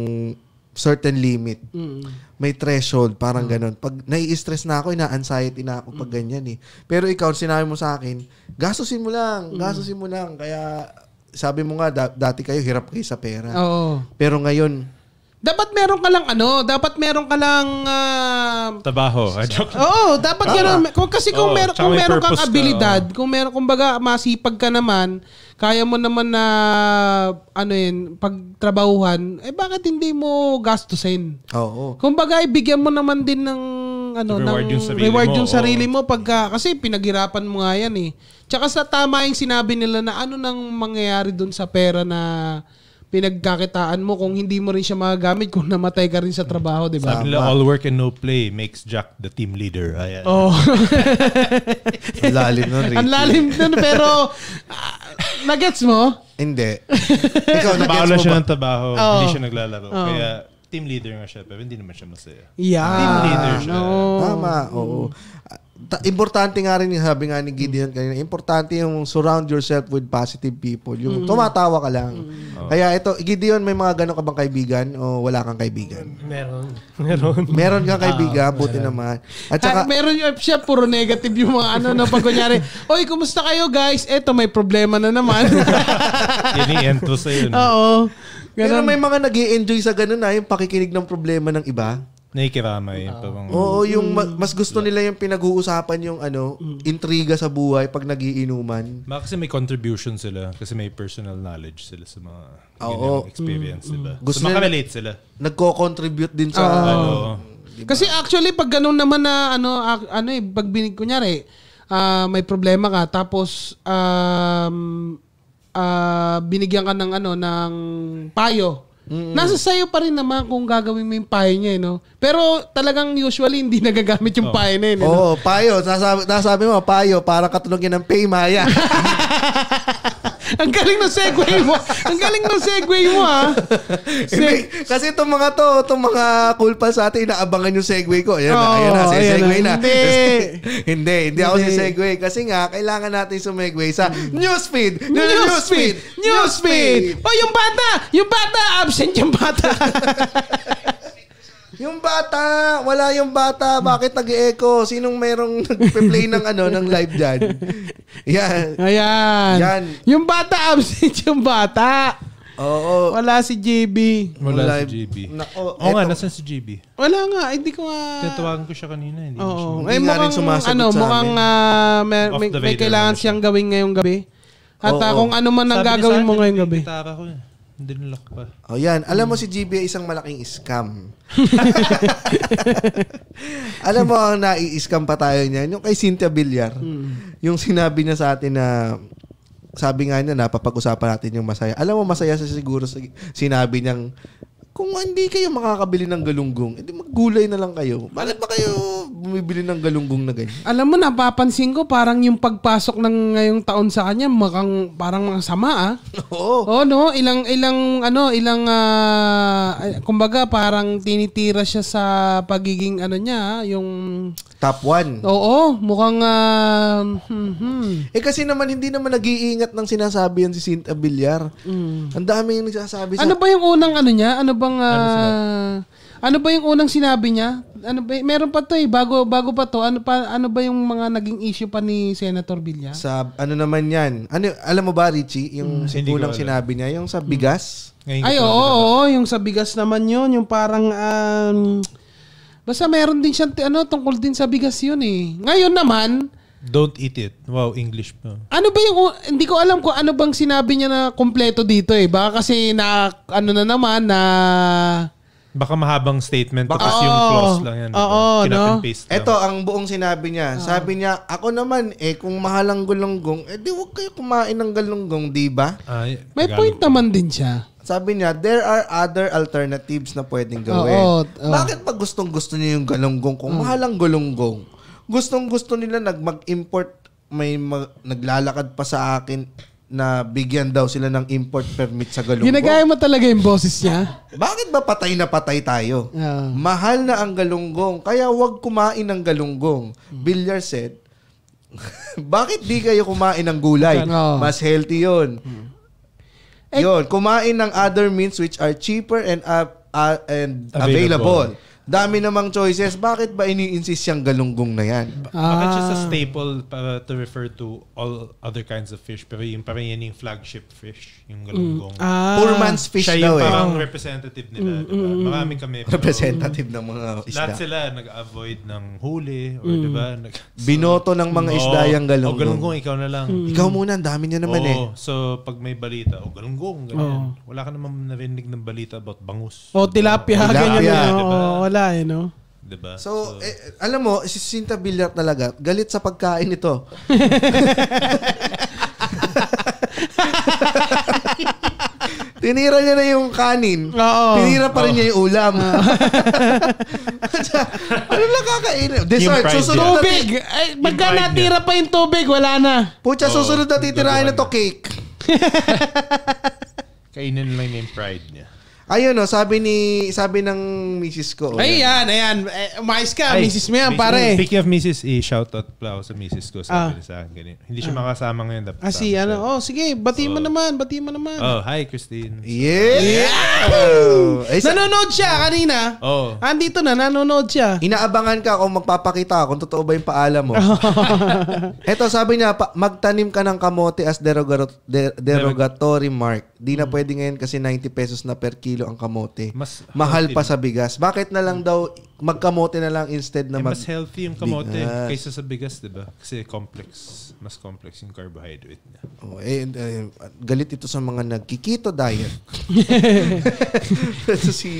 certain limit. Mm. May threshold, parang mm. ganun. Pag nai-stress na ako, ina-anxiety na ako pag mm. ganyan eh. Pero ikaw, sinabi mo sa akin, gastusin mo lang, mm. gastusin mo lang. Kaya sabi mo nga, da- dati kayo hirap kayo sa pera. Oo. Pero ngayon, dapat meron ka lang ano, dapat meron ka lang uh, ah, trabaho. Oo, dapat ah, meron kung kasi kung oh, meron kung meron kang abilidad, ka, oh. kung meron kumbaga masipag ka naman, kaya mo naman na ano 'yun, pagtrabahuhan, eh bakit hindi mo gastusin? Oo. Oh, oh. Kumbaga ibigyan eh, mo naman din ng ano reward ng yung sarili reward mo, yung sarili oh. mo pagka kasi pinaghirapan mo nga yan eh. Tsaka sa tama yung sinabi nila na ano nang mangyayari doon sa pera na pinagkakitaan mo kung hindi mo rin siya magagamit kung namatay ka rin sa trabaho, di ba? Sabi all work and no play makes Jack the team leader. Ayan. Oh. Ang lalim nun, Ricky. Ang lalim nun, pero uh, nagets mo? Hindi. Ikaw, nagets mo siya ba? ng tabaho, oh. hindi siya naglalaro. Oh. Kaya team leader nga siya, pero hindi naman siya masaya. Yeah. Team leader siya. No. Tama, oo. Mm importante nga rin yung sabi nga ni Gideon mm. kanina, importante yung surround yourself with positive people. Yung mm. tumatawa ka lang. Mm. Kaya ito, Gideon, may mga ganun ka bang kaibigan o wala kang kaibigan? Meron. Meron. Meron kang kaibigan, ah, buti meron. naman. At saka, Ay, ah, meron yung siya, puro negative yung mga ano na pag kunyari, Oy, kumusta kayo guys? Eto, may problema na naman. Ini-entro sa'yo. Oo. Ganun. Pero may mga nag enjoy sa ganun na ah, yung pakikinig ng problema ng iba. Nakikiramay ah. pa bang... Oo, yung ma- mas gusto nila yung pinag-uusapan yung ano, mm. intriga sa buhay pag nagiinuman. Baka kasi may contribution sila kasi may personal knowledge sila sa mga Oo. ganyang experience, diba? Gusto so makarelate sila. Nagko-contribute din sa ano. Kasi actually, pag ganun naman na, ano, ano eh, pag binig, kunyari, ah, may problema ka, tapos, um, ah, binigyan ka ng, ano, ng payo Mm-hmm. Nasa sa'yo pa rin naman kung gagawin mo yung payo niya, eh, no? Pero talagang usually hindi nagagamit yung oh. payo na yun. Eh, Oo, eh, oh, payo. Nasabi, nasabi mo, payo para katulungin ng paymaya. Ang galing ng segue mo. Ang galing ng segue mo, ha? Ah. Se- kasi itong mga to, itong mga cool pa sa atin, inaabangan yung segue ko. Ayan, oh, na, ayan na, ayan na. na. Hindi. hindi, hindi ako si segue. Kasi nga, kailangan natin sumegue sa hmm. newsfeed. Newsfeed! Newsfeed! Newsfeed! Oh, yung bata! Yung bata! Absent yung bata! Yung bata, wala yung bata. Bakit nag-echo? Sinong merong nagpe-play ng ano ng live diyan? Yan. Ayan. Yan. Yung bata absent yung bata. Oo. Wala si JB. Wala, si JB. Na, oh, Oo nga, nasan si JB? Wala nga, hindi eh, ko nga... Tinatawagan ko siya kanina, hindi eh, Oo. Siya. Eh, hindi eh, mukhang, sumasagot ano, sa mukhang, uh, may, may, may kailangan siyang gawin ngayong gabi. At uh, kung ano man ang gagawin mo ngayong gabi. Gitara ko Dinlock pa. O oh, yan. Alam mo si GB isang malaking scam. Alam mo ang nai-scam pa tayo niyan? Yung kay Cynthia Villar. Mm. Yung sinabi niya sa atin na sabi nga niya napapag-usapan natin yung masaya. Alam mo masaya siya siguro sa sinabi niyang kung hindi kayo makakabili ng galunggong, edi maggulay na lang kayo. Bakit ba kayo bumibili ng galunggong na ganyan? Alam mo, napapansin ko parang yung pagpasok ng ngayong taon sa kanya, makang, parang mga sama ah. Oo. Oo, no? Ilang, ilang, ano, ilang, uh, kumbaga parang tinitira siya sa pagiging, ano niya, ah, yung Top 1. Oo, mukhang... Uh, mm-hmm. Eh kasi naman, hindi naman nag-iingat ng sinasabi yan si Cynthia Villar. Mm. Ang dami yung nagsasabi sa... Ano ba yung unang ano niya? Ano bang... Uh, ano, ah, ano ba yung unang sinabi niya? Ano ba, meron pa to eh, bago, bago pa to. Ano, pa, ano ba yung mga naging issue pa ni Senator Villar? Sa ano naman yan? Ano, alam mo ba, Richie, yung mm. unang sinabi niya? Yung sa hmm. bigas? Mm. Ay, oo, oo, yung sa bigas naman yon Yung parang... Um, Basta meron din siyang, ano, tungkol din sa bigas yun eh. Ngayon naman, Don't eat it. Wow, English pa. Ano ba yung, oh, hindi ko alam kung ano bang sinabi niya na kompleto dito eh. Baka kasi na, ano na naman, na Baka mahabang statement Baka, tapos oh, yung close lang yan. Oo, oh, no? paste Ito ang buong sinabi niya. Oh. Sabi niya, ako naman eh, kung mahal ang gulunggong, eh di huwag kayo kumain ng galunggong, di ba? Ay, May point naman din siya. Sabi niya, there are other alternatives na pwedeng gawin. Oh, oh, oh. Bakit pag gustong-gusto niya yung galunggong kung oh. Mm. mahal ang gulunggong? Gustong-gusto nila nag mag-import may mag- naglalakad pa sa akin na bigyan daw sila ng import permit sa Galunggo. Ginagaya mo talaga yung boses niya. Bakit ba patay na patay tayo? Uh. Mahal na ang galunggong, kaya huwag kumain ng galunggong. Hmm. Villar said, bakit di kayo kumain ng gulay? No. Mas healthy yun. Hmm. yun, kumain ng other means which are cheaper and uh, uh, and available. available. Dami namang choices. Bakit ba ini-insist yung galunggong na yan? Ah. Bakit siya sa ah. staple para to refer to all other kinds of fish? Pero yung parang yan yung flagship fish, yung galunggong. Mm. Ah. Poor man's fish siya daw eh. Siya yung parang representative nila. Mm, diba? Mm, Marami mm. kami. Pero representative ng mga isda. Lahat sila nag-avoid ng huli or mm. diba? Nag- so, Binoto ng mga isda oh, yung galunggong. O galunggong, ikaw na lang. Mm. Ikaw muna, ang dami niya naman oh, eh. So pag may balita, o oh, galunggong, ganyan. Oh. Wala ka naman narinig ng balita about bangus. O oh, tilapia, diba? tilapia. ganyan. Diba? Oh, wala wala eh, no? Diba? So, so eh, alam mo, si Cinta Villar talaga, galit sa pagkain ito. Tinira niya na yung kanin. Oo. Tinira pa rin Oo. niya yung ulam. ano lang kakainin? Dessert. Yung fried Susunod na ti- Tubig! Ay, pagka natira pa yung tubig, wala na. Putya, susunod na titirahin na to cake. Kainin lang niya yung pride niya. Ayun no, sabi ni sabi ng Mrs. ko. Oh, Ay, ayan. Eh, Umayos ka, Ay, misis mo yan, miss- pare. Speaking of Mrs. E, shoutout pala ako sa Mrs. ko. Sabi Ah. niya sa akin, ganyan. Hindi siya ah. makasama ngayon. Dapat Ah, si, ano, oh, sige, bati mo naman, bati mo naman. Oh, hi, Christine. Yeah. Oh. Eh, sa- Nanonood siya kanina. Oh. Andito na, nanonood siya. Inaabangan ka kung magpapakita kung totoo ba yung paalam mo. Eto, sabi niya, pa- magtanim ka ng kamote as derogatory, derogatory mark. Di na hmm. pwede ngayon kasi 90 pesos na per kilo kilo ang kamote. Mas Mahal pa sa bigas. Bakit na lang daw magkamote na lang instead na eh, mag... Mas healthy yung kamote bigas. kaysa sa bigas, di ba? Kasi complex. Mas complex yung carbohydrate niya. Oh, eh, eh, galit ito sa mga nagkikito diet. so, si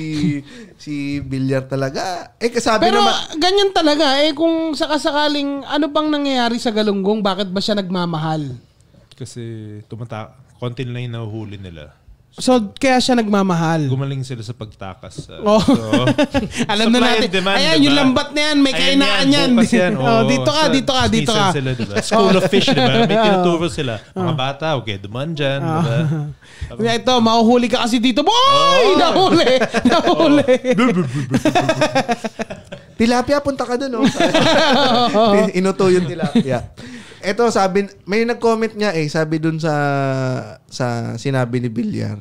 si Bilyar talaga. Eh, kasabi Pero, naman... ganyan talaga. Eh, kung sakasakaling ano bang nangyayari sa galunggong, bakit ba siya nagmamahal? Kasi tumata konti na yung nahuhuli nila. So, kaya siya nagmamahal. Gumaling sila sa pagtakas. Uh, oh. So, Alam na natin. Demand, Ayan, diba? yung lambat na yan, may Ayan kainaan yan. yan. yan. Oh, dito ka, dito ka, dito ka. Sila, diba? School of fish, diba? May oh. tinuturo sila. Mga oh. bata, okay, duman dyan. Oh. Diba? Ito, mahuhuli ka kasi dito. Boy! Oh. Nahuli! Nahuli! tilapia, punta ka dun, oh. oh. Inuto yung tilapia. Ito sabi, may nag-comment niya eh, sabi dun sa sa sinabi ni Bilyar.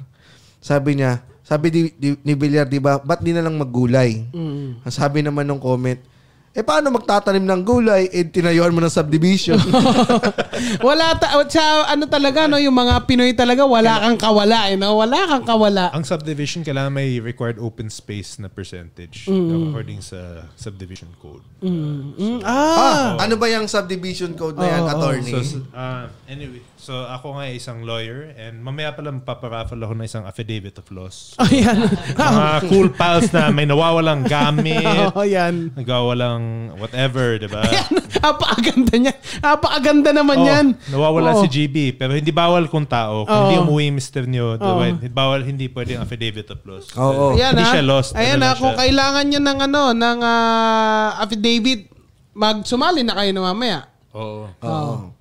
Sabi niya, sabi di, di, ni Villar, di ba, ba't di na lang maggulay? Mm. Sabi naman ng comment, eh paano magtatanim ng gulay eh tinayuan mo ng subdivision? wala ta sa ano talaga no yung mga Pinoy talaga wala kang kawala eh no? wala kang kawala. Ang subdivision kailangan may required open space na percentage mm. according sa subdivision code. Mm. Uh, so, Ah, ah, ano ba yung subdivision code na yan, oh, attorney? So, uh, anyway, So ako nga isang lawyer and mamaya pala magpaparaffle ako ng isang affidavit of loss. So, oh, yan. mga ah, cool pals na may nawawalang gamit. oh, yan. Nagawalang whatever, di ba? Ayan. Apakaganda niya. Apakaganda naman oh, yan. Nawawala oh. si GB. Pero hindi bawal kung tao. Kung oh. oh. hindi umuwi mister niyo, oh. Diba? bawal hindi pwede ang affidavit of loss. Oo. Oh, oh. hindi ha? Ah. siya lost. Ayan na, ano ah, kung kailangan niya ng ano, ng uh, affidavit, magsumali na kayo na mamaya. Oo. Oh. Oo. Oh.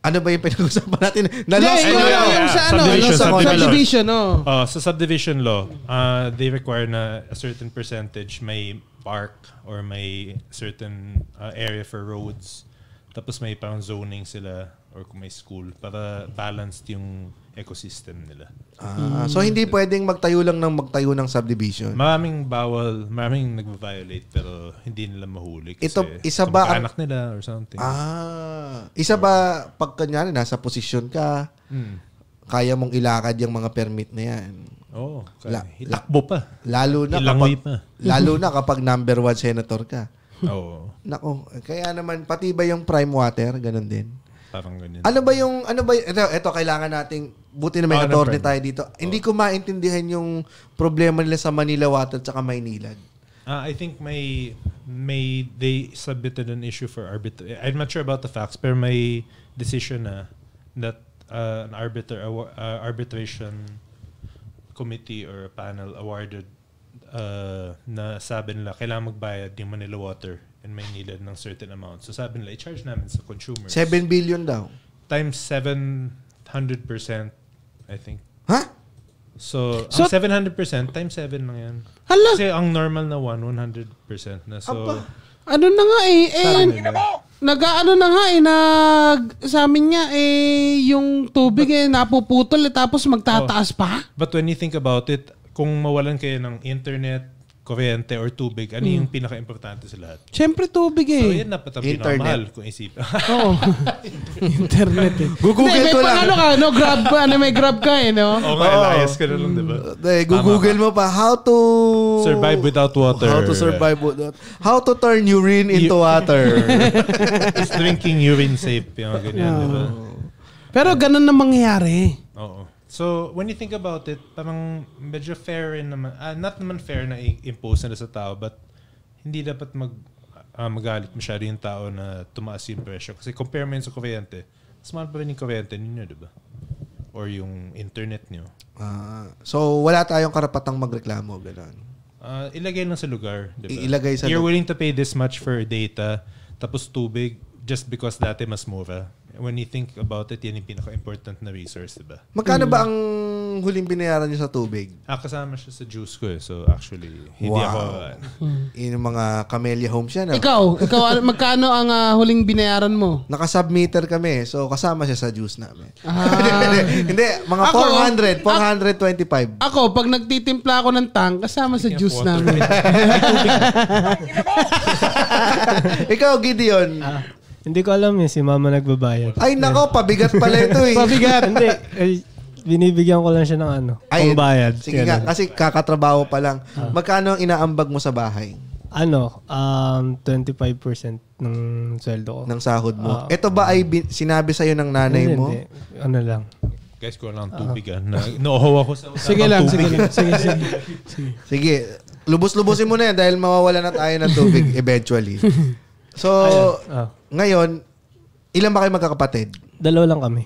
Ano ba yung pinag-usapan natin? Na lost yeah, ko yeah, yung sa ano, subdivision, sa subdivision, subdivision no. Oh. oh, sa subdivision law, uh, they require na a certain percentage may park or may certain uh, area for roads. Tapos may pang zoning sila or kung may school para balanced yung ecosystem nila. Ah, so hindi pwedeng magtayo lang ng magtayo ng subdivision. Maraming bawal, maraming nag violate pero hindi nila mahuli kasi Ito, isa ba anak nila or something. Ah, isa ba pag kanyari nasa posisyon ka, Mm. kaya mong ilakad yung mga permit na yan? Oo. La- la- Hitakbo pa. Lalo na kapag, pa. lalo na kapag number one senator ka. Oo. Nako, kaya naman, pati ba yung prime water, ganun din? Parang ganyan. Ano ba yung, ano ba, ito, ito kailangan nating, buti na may oh, attorney tayo dito. Oh. Hindi ko maintindihan yung problema nila sa Manila Water at saka Maynilad. Uh, I think may, may, they submitted an issue for arbiter. I'm not sure about the facts, pero may decision na that uh, an arbiter, uh, arbitration committee or panel awarded uh, na sabi nila kailangan magbayad yung Manila Water in Maynila ng certain amount. So sabi nila, i-charge namin sa consumers. 7 billion daw. Times 700%, I think. Ha? So, so ang 700% times 7 lang yan. Hala. Kasi ang normal na 1, 100% na. So, Apa. ano na nga eh. eh Nag-ano na nga eh, nag, sa amin nga eh, yung tubig but, eh, napuputol eh, tapos magtataas oh, pa. But when you think about it, kung mawalan kayo ng internet, kuryente or tubig, ano yung mm. pinaka-importante sa lahat? Siyempre tubig eh. So, yan dapat ang Internet. kung isipin. Oo. Internet eh. Google Hindi, ko lang. pangano ka, no? Grab ka, ano, may grab ka eh, no? Oo nga, eh, Oo. layas ka na lang, di ba? Mm, eh, Google mo pa how to Survive without water. How to survive without How to turn urine into water. Is drinking urine safe, yung mga ganyan, di ba? Pero ganun na mangyayari. So, when you think about it, parang medyo fair rin naman. Uh, not naman fair na i-impose na sa tao, but hindi dapat mag, uh, magalit masyado yung tao na tumaas yung presyo. Kasi compare mo yun sa kuryente. Mas mahal pa rin yung kuryente ninyo, di ba? Or yung internet nyo. Uh, ah, so, wala tayong karapatang magreklamo, gano'n. Uh, ilagay lang sa lugar, di Ilagay sa You're willing to pay this much for data, tapos tubig, just because dati mas mura when you think about it, yan yung pinaka-important na resource, diba? ba? Magkano hmm. ba ang huling binayaran niyo sa tubig? Ah, kasama siya sa juice ko eh. So actually, hindi wow. ako... Hmm. Yun yung mga Camellia Homes yan. Ah. Ikaw, ikaw magkano ang ah, huling binayaran mo? Nakasubmeter kami, eh. so kasama siya sa juice namin. Ah. Hindi, mga Ako, 400, 425. Ako, pag nagtitimpla ako ng tang, kasama sa juice namin. Ikaw, Gideon, ah. Hindi ko alam eh, si mama nagbabayad. Ay nako, pabigat pala ito eh. pabigat, hindi. Ay, eh, binibigyan ko lang siya ng ano, Ay, pambayad. Sige nga, kasi kakatrabaho pa lang. Ah. Magkano ang inaambag mo sa bahay? Ano, um, 25% ng sweldo ko. Ng sahod mo. Ah. ito ba ay bin- sinabi sa'yo ng nanay hindi, mo? Hindi, ano lang. Guys, ko lang ah. tubig ah. Na, nauhaw ako sa sige lang, tubig. Sige lang, sige, sige, sige. Sige, lubos-lubosin mo na yan dahil mawawala na tayo ng tubig eventually. So, oh. ngayon, ilan ba kayo magkakapatid? Dalawa lang kami.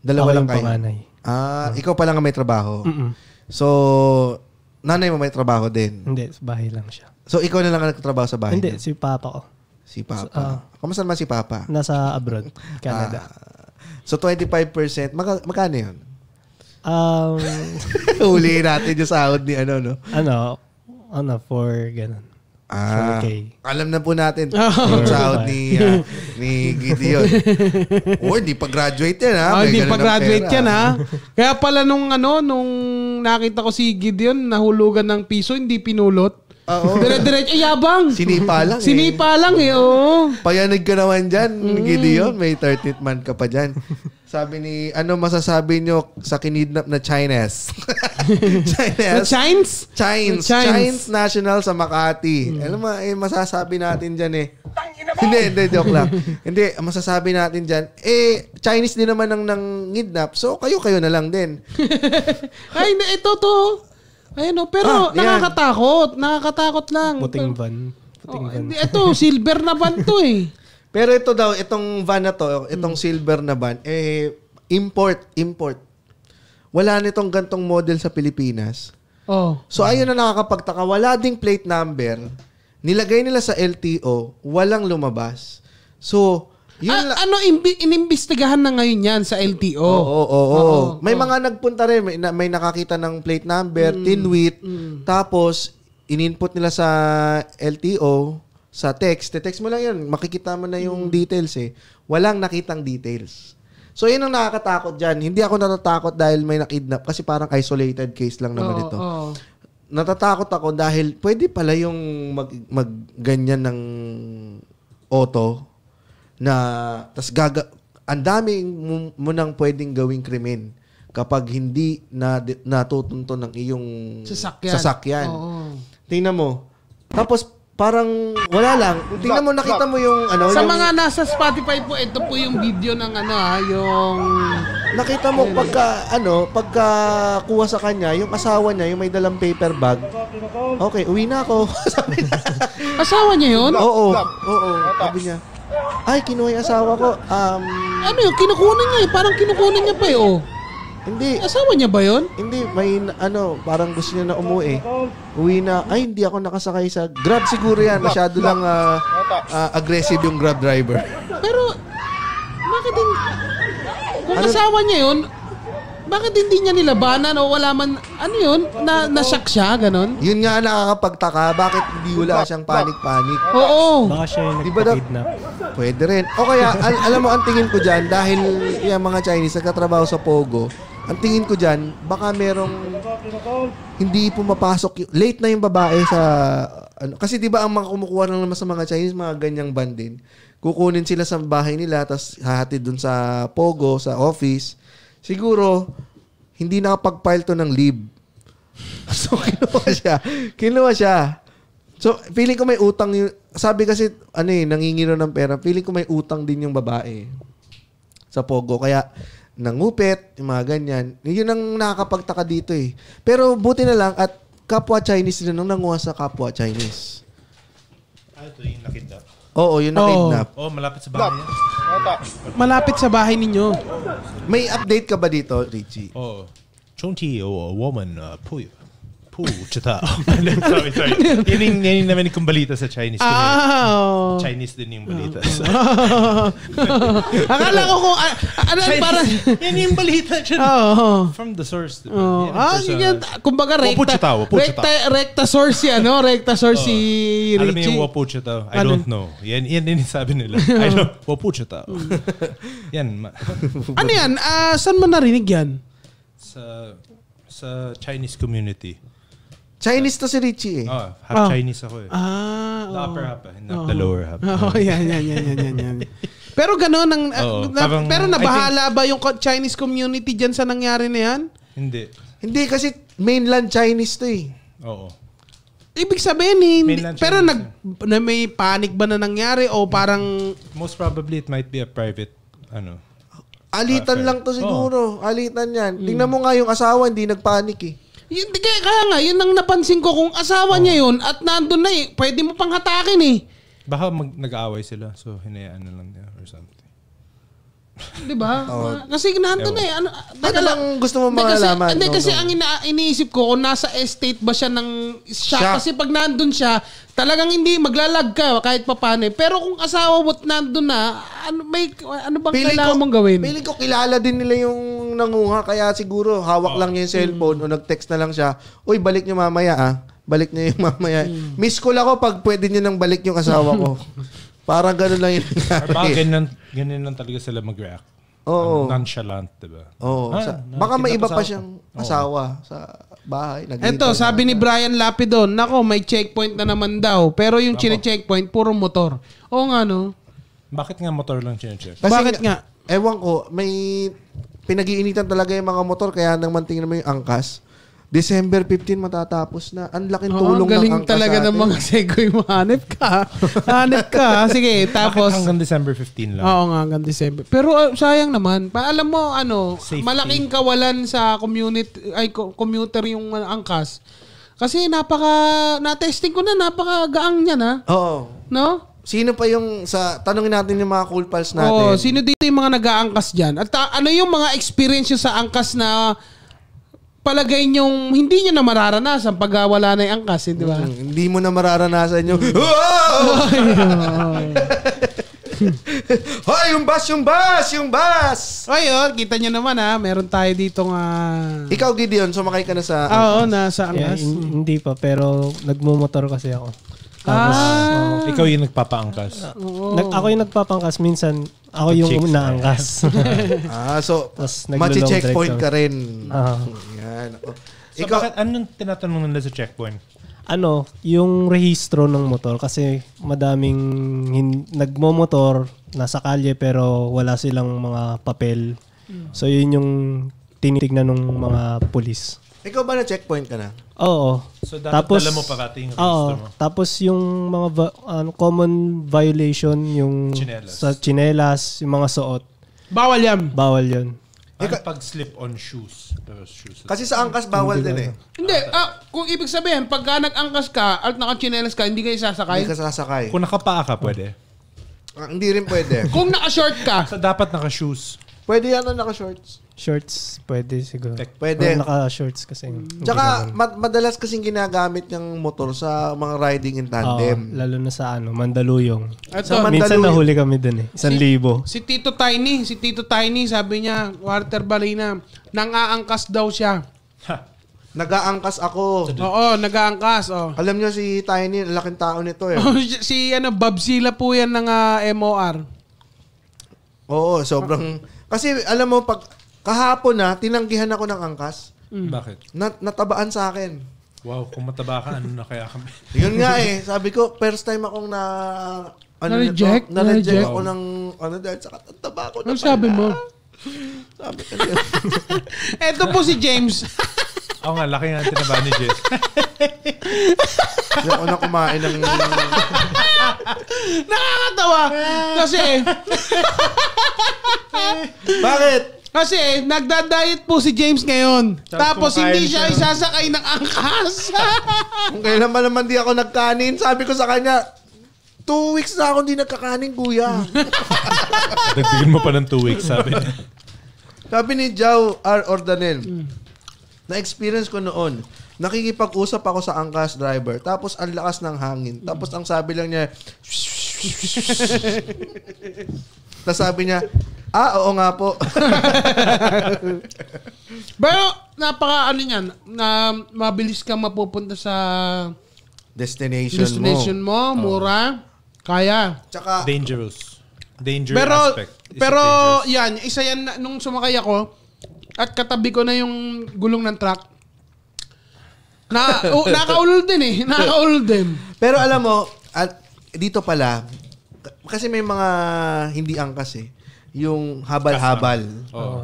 Dalawa Ako lang kayo? Panganay. Ah, oh. ikaw pa lang may trabaho. Mm-mm. So, nanay mo may trabaho din? Hindi, sa bahay lang siya. So, ikaw na lang ang nagtatrabaho sa bahay? Hindi, niyo? si papa ko. Si papa. So, uh, ah. Kamusta naman si papa? Nasa abroad, Canada. Ah, so, 25%. Magka, magkano yun? Um, Huliin natin yung sahod ni ano, no? Ano, ano, for ganun. Ah, okay. Alam na po natin. Oh, out ni, uh, ni Gideon. oh, hindi pa-graduate yan ha. Oh, ah, hindi pa-graduate yan ha. Ah. Kaya pala nung ano, nung nakita ko si Gideon nahulugan ng piso, hindi pinulot. Oo. Dire-diretso, yabang. Sinipa lang Sinipa eh. lang eh, oo. Payanig ka naman dyan, mm. Gideon. May 30 th month ka pa dyan. Sabi ni, ano masasabi nyo sa kinidnap na Chinese? Chinese? Chines? Chines. Chines National sa Makati. Mm. Alam mo, eh, masasabi natin dyan eh. hindi, hindi, joke lang. hindi, masasabi natin dyan, eh, Chinese din naman ang nang-kidnap, so kayo-kayo na lang din. Ay, ito eh, to. Ayun o, pero ah, nakakatakot. Nakakatakot lang. Puting van. Puting oh, van. Ito, silver na van to eh. Pero ito daw, itong van na to, itong hmm. silver na van, eh, import, import. Wala nitong gantong model sa Pilipinas. Oh. So, ayun na nakakapagtaka. Wala ding plate number. Nilagay nila sa LTO, walang lumabas. So, yun la- ano imbi- inimbestigahan na ngayon yan sa LTO? Oo, oo, oo. Oo, May oo. mga nagpunta rin, may, may nakakita ng plate number, mm, tinwit, mm. tapos in-input nila sa LTO, sa text, te-text mo lang yun, makikita mo na yung mm. details eh. Walang nakitang details. So, yun ang nakakatakot dyan. Hindi ako natatakot dahil may nakidnap kasi parang isolated case lang naman Oo, ito oo. natatakot ako dahil pwede pala yung mag, mag ganyan ng auto na tas gaga ang daming mo nang pwedeng gawing krimen kapag hindi na natutunto ng iyong sasakyan. sasakyan. Oo. Tingnan mo. Tapos parang wala lang. Tingnan mo nakita mo yung ano Sa yung, mga nasa Spotify po ito po yung video ng ano ha, ah, yung nakita mo pagka ano, pagka kuha sa kanya, yung asawa niya, yung may dalang paper bag. Okay, uwi na ako. Sabi niya. Asawa niya yun? Oo. Oo, oo. Sabi niya. Ay, kinuha yung asawa ko. Um, Ano yun? Kinukunan niya eh. Parang kinukunan niya pa eh, oh. hindi. Asawa niya ba yun? Hindi, may ano, parang gusto niya na umuwi. Uwi na, ay hindi ako nakasakay sa Grab siguro yan. Masyado lang ah, ah, aggressive yung Grab driver. Pero, bakit din... Kung Ano- asawa niya yun, bakit hindi niya nilabanan o wala man, ano yun, na, nasak siya, ganon? Yun nga nakakapagtaka, bakit hindi wala siyang panic-panic? Oo. Baka siya yung Di ba Pwede rin. O kaya, al- alam mo, ang tingin ko dyan, dahil yung mga Chinese nagkatrabaho sa Pogo, ang tingin ko dyan, baka merong hindi pumapasok. yung- Late na yung babae sa... Ano, kasi di ba ang mga kumukuha na naman sa mga Chinese, mga ganyang bandin, kukunin sila sa bahay nila, tapos hahatid dun sa Pogo, sa office, siguro, hindi nakapag-file to ng leave. So, kinuha siya. Kinuha siya. So, feeling ko may utang yung... Sabi kasi, ano eh, nangingino ng pera. Feeling ko may utang din yung babae sa Pogo. Kaya, nangupit, yung mga ganyan. Yun ang nakakapagtaka dito eh. Pero buti na lang at kapwa Chinese din nung nanguha sa kapwa Chinese. Ano ah, to yung nakita? Oo, yun na Oo. kidnap. Oh, malapit sa bahay. yan. Malapit sa bahay ninyo. May update ka ba dito, Richie? Oh. Chunti or a woman uh, puyo. Oh, sorry, sorry. Yan yung, yan yung naman yung balita sa Chinese. Ah, oh. Chinese din yung balita. So. Akala ko kung ano Chinese, para yan yung balita Oh. From the source. Diba? Oh. Yan ah, person, yan, kumbaga rekta. Wapuchitaw, wapuchitaw. Rekta, rekta source yan, no? Recta source oh. si Richie. Alam niyo yung wapuchitaw? I ano? don't know. Yan, yan din sabi nila. I don't, wapuchitaw. yan. Ma- ano yan? Uh, saan mo narinig yan? Sa sa Chinese community. Chinese to si Richie eh. Oh, half oh. Chinese ako eh. Ah, the oh. upper half, eh, not oh. the lower half. Oh, yan, yan, yan, yan, yan, yan. pero gano'n, ang, oh, na, parang, pero nabahala think, ba yung Chinese community dyan sa nangyari na yan? Hindi. Hindi kasi mainland Chinese to eh. Oo. Ibig sabihin, hindi, pero nag, na may panic ba na nangyari o parang... Most probably it might be a private, ano, Alitan uh, lang to siguro. Oh. Alitan yan. Hmm. Tingnan mo nga yung asawa, hindi nagpanik eh. Yun, kaya, kaya nga, yun ang napansin ko kung asawa oh. niya yun at nandun na eh, pwede mo pang hatakin eh. Baka mag- nag-aaway sila, so hinayaan na lang niya or something. Di ba? Oh. Kasi nandun na eh. Ano, ano lang gusto mo makalaman? Hindi, kasi, no, kasi ang ina, iniisip ko, kung nasa estate ba siya ng siya, Kasi pag nandun siya, talagang hindi, maglalag ka kahit papano eh. Pero kung asawa mo't nandun na, ano, may, ano bang piling kailangan ko, mong gawin? Piling ko kilala din nila yung nanguha kaya siguro hawak oh. lang niya yung cellphone mm. o nag-text na lang siya, "Uy, balik niyo mamaya ah." Balik niyo yung mamaya. Mm. Miss call ako pag pwede niyo nang balik yung asawa ko. Parang gano'n lang yun. nangyari. ganun, ganyan lang talaga sila mag-react. Oo. Ang nonchalant, di ba? Oo. Ah, sa, baka may iba pa siyang ko. asawa Oo. sa bahay. Ito, sabi na. ni Brian Lapido, nako, may checkpoint na naman daw. Pero yung chine-checkpoint, puro motor. Oo nga, no? Bakit nga motor lang chine-check? Bakit nga? Ewan ko, may pinag-iinitan talaga yung mga motor kaya nang tingnan mo yung angkas. December 15 matatapos na. Ang laking tulong oh, galing ng angkas talaga ng mga segway mo. Hanip ka. Hanip ka. Sige, tapos. hanggang December 15 lang. Oo nga, hanggang December. Pero uh, sayang naman. Pa, alam mo, ano, Safety. malaking kawalan sa community, ay, commuter yung uh, angkas. Kasi napaka, na-testing ko na, napaka gaang niya na. Oo. No? Sino pa yung sa tanungin natin yung mga cool pals natin? Oh, sino dito yung mga nag-aangkas diyan? At ta- ah, ano yung mga experience yung sa angkas na palagay niyo hindi niyo na mararanasan pag ah, wala na yung angkas, hindi eh, ba? Hmm, Hindi mo na mararanasan yung mm. Hoy, yung bus, yung bus, yung bus! O yun, oh, kita niyo naman ha, ah. meron tayo dito nga... Ikaw Gideon, sumakay ka na sa Oo, nasa angkas. hin- hindi pa pero nagmo-motor kasi ako. Tapos, ah. Oh, ikaw yung nagpapaangkas. Oo. Nag, ako yung nagpapaangkas. Minsan, ako yung naangkas. ah, so, machi-checkpoint ka rin. Uh-huh. Yan. Oh. So, bakit, anong tinatanong nila sa checkpoint? Ano, yung rehistro ng motor. Kasi madaming hin- nagmo-motor, nasa kalye, pero wala silang mga papel. Hmm. So, yun yung tinitignan ng mga pulis. Ikaw ba na checkpoint ka na? Oo. So dapat tapos, dala mo parati yung oo, mo. Tapos yung mga va- ano, common violation yung chinelas. sa chinelas, yung mga suot. Bawal yan. Bawal yun. Ikaw, pag slip on shoes. shoes. Kasi sa angkas bawal din eh. Hindi, ah, kung ibig sabihin, pag nag-angkas ka at naka-chinelas ka, hindi ka isasakay. Hindi ka sasakay. kung nakapaa ka, pwede. Ah, hindi rin pwede. Kung naka-short ka, So dapat naka-shoes. Pwede yan na naka-shorts. Shorts, pwede siguro. Pwede. Pero naka-shorts kasi. Mm. Tsaka, ma- madalas kasi ginagamit ng motor sa mga riding in tandem. Oo, lalo na sa ano, Mandaluyong. At Sa Mandaluyong. Minsan nahuli kami dun eh. Isang libo. Si Tito Tiny, si Tito Tiny, sabi niya, water balina, nang-aangkas daw siya. Nag-aangkas ako. Oo, nag-aangkas. Oh. Alam niyo si Tiny, laking tao nito eh. Oh, si ano, Babsila po yan ng ah, MOR. Oo, sobrang ah. Kasi alam mo, pag kahapon na, ah, tinanggihan ako ng angkas. Mm. Bakit? Na, natabaan sa akin. Wow, kung mataba ka, ano na kaya kami? Yun nga eh. Sabi ko, first time akong na... Ano na-reject? Na na-reject ako ng... Ano dahil sa kataba ko na Ano sabi mo? sabi ko Eto po si James. Oo nga, laki nga tinaba ni Jess. Yung una kumain ng... Nakakatawa. Ah. Kasi... Bakit? Kasi nagda-diet po si James ngayon. Tapos, Tapos hindi siya siya. isasakay ng angkas. Kung kailan ba naman di ako nagkanin, sabi ko sa kanya, two weeks na ako hindi nagkakanin, kuya. Dagdagan mo pa ng two weeks, sabi niya. Sabi ni Jao R. Ordanel, na-experience ko noon, Nakikipag-usap ako sa angkas driver. Tapos ang lakas ng hangin. Tapos ang sabi lang niya, Tapos sabi niya, ah, oo nga po. Pero napaka ano niyan, na mabilis kang mapupunta sa destination, destination mo. mo, mura, kaya. Tsaka, Dangerous. Danger pero, aspect. Is pero yan, isa yan, nung sumakay ako, at katabi ko na yung gulong ng truck, na, oh, nakaulol din eh. Nakaulol din. Pero alam mo, at dito pala, kasi may mga hindi angkas eh. Yung habal-habal. Oo.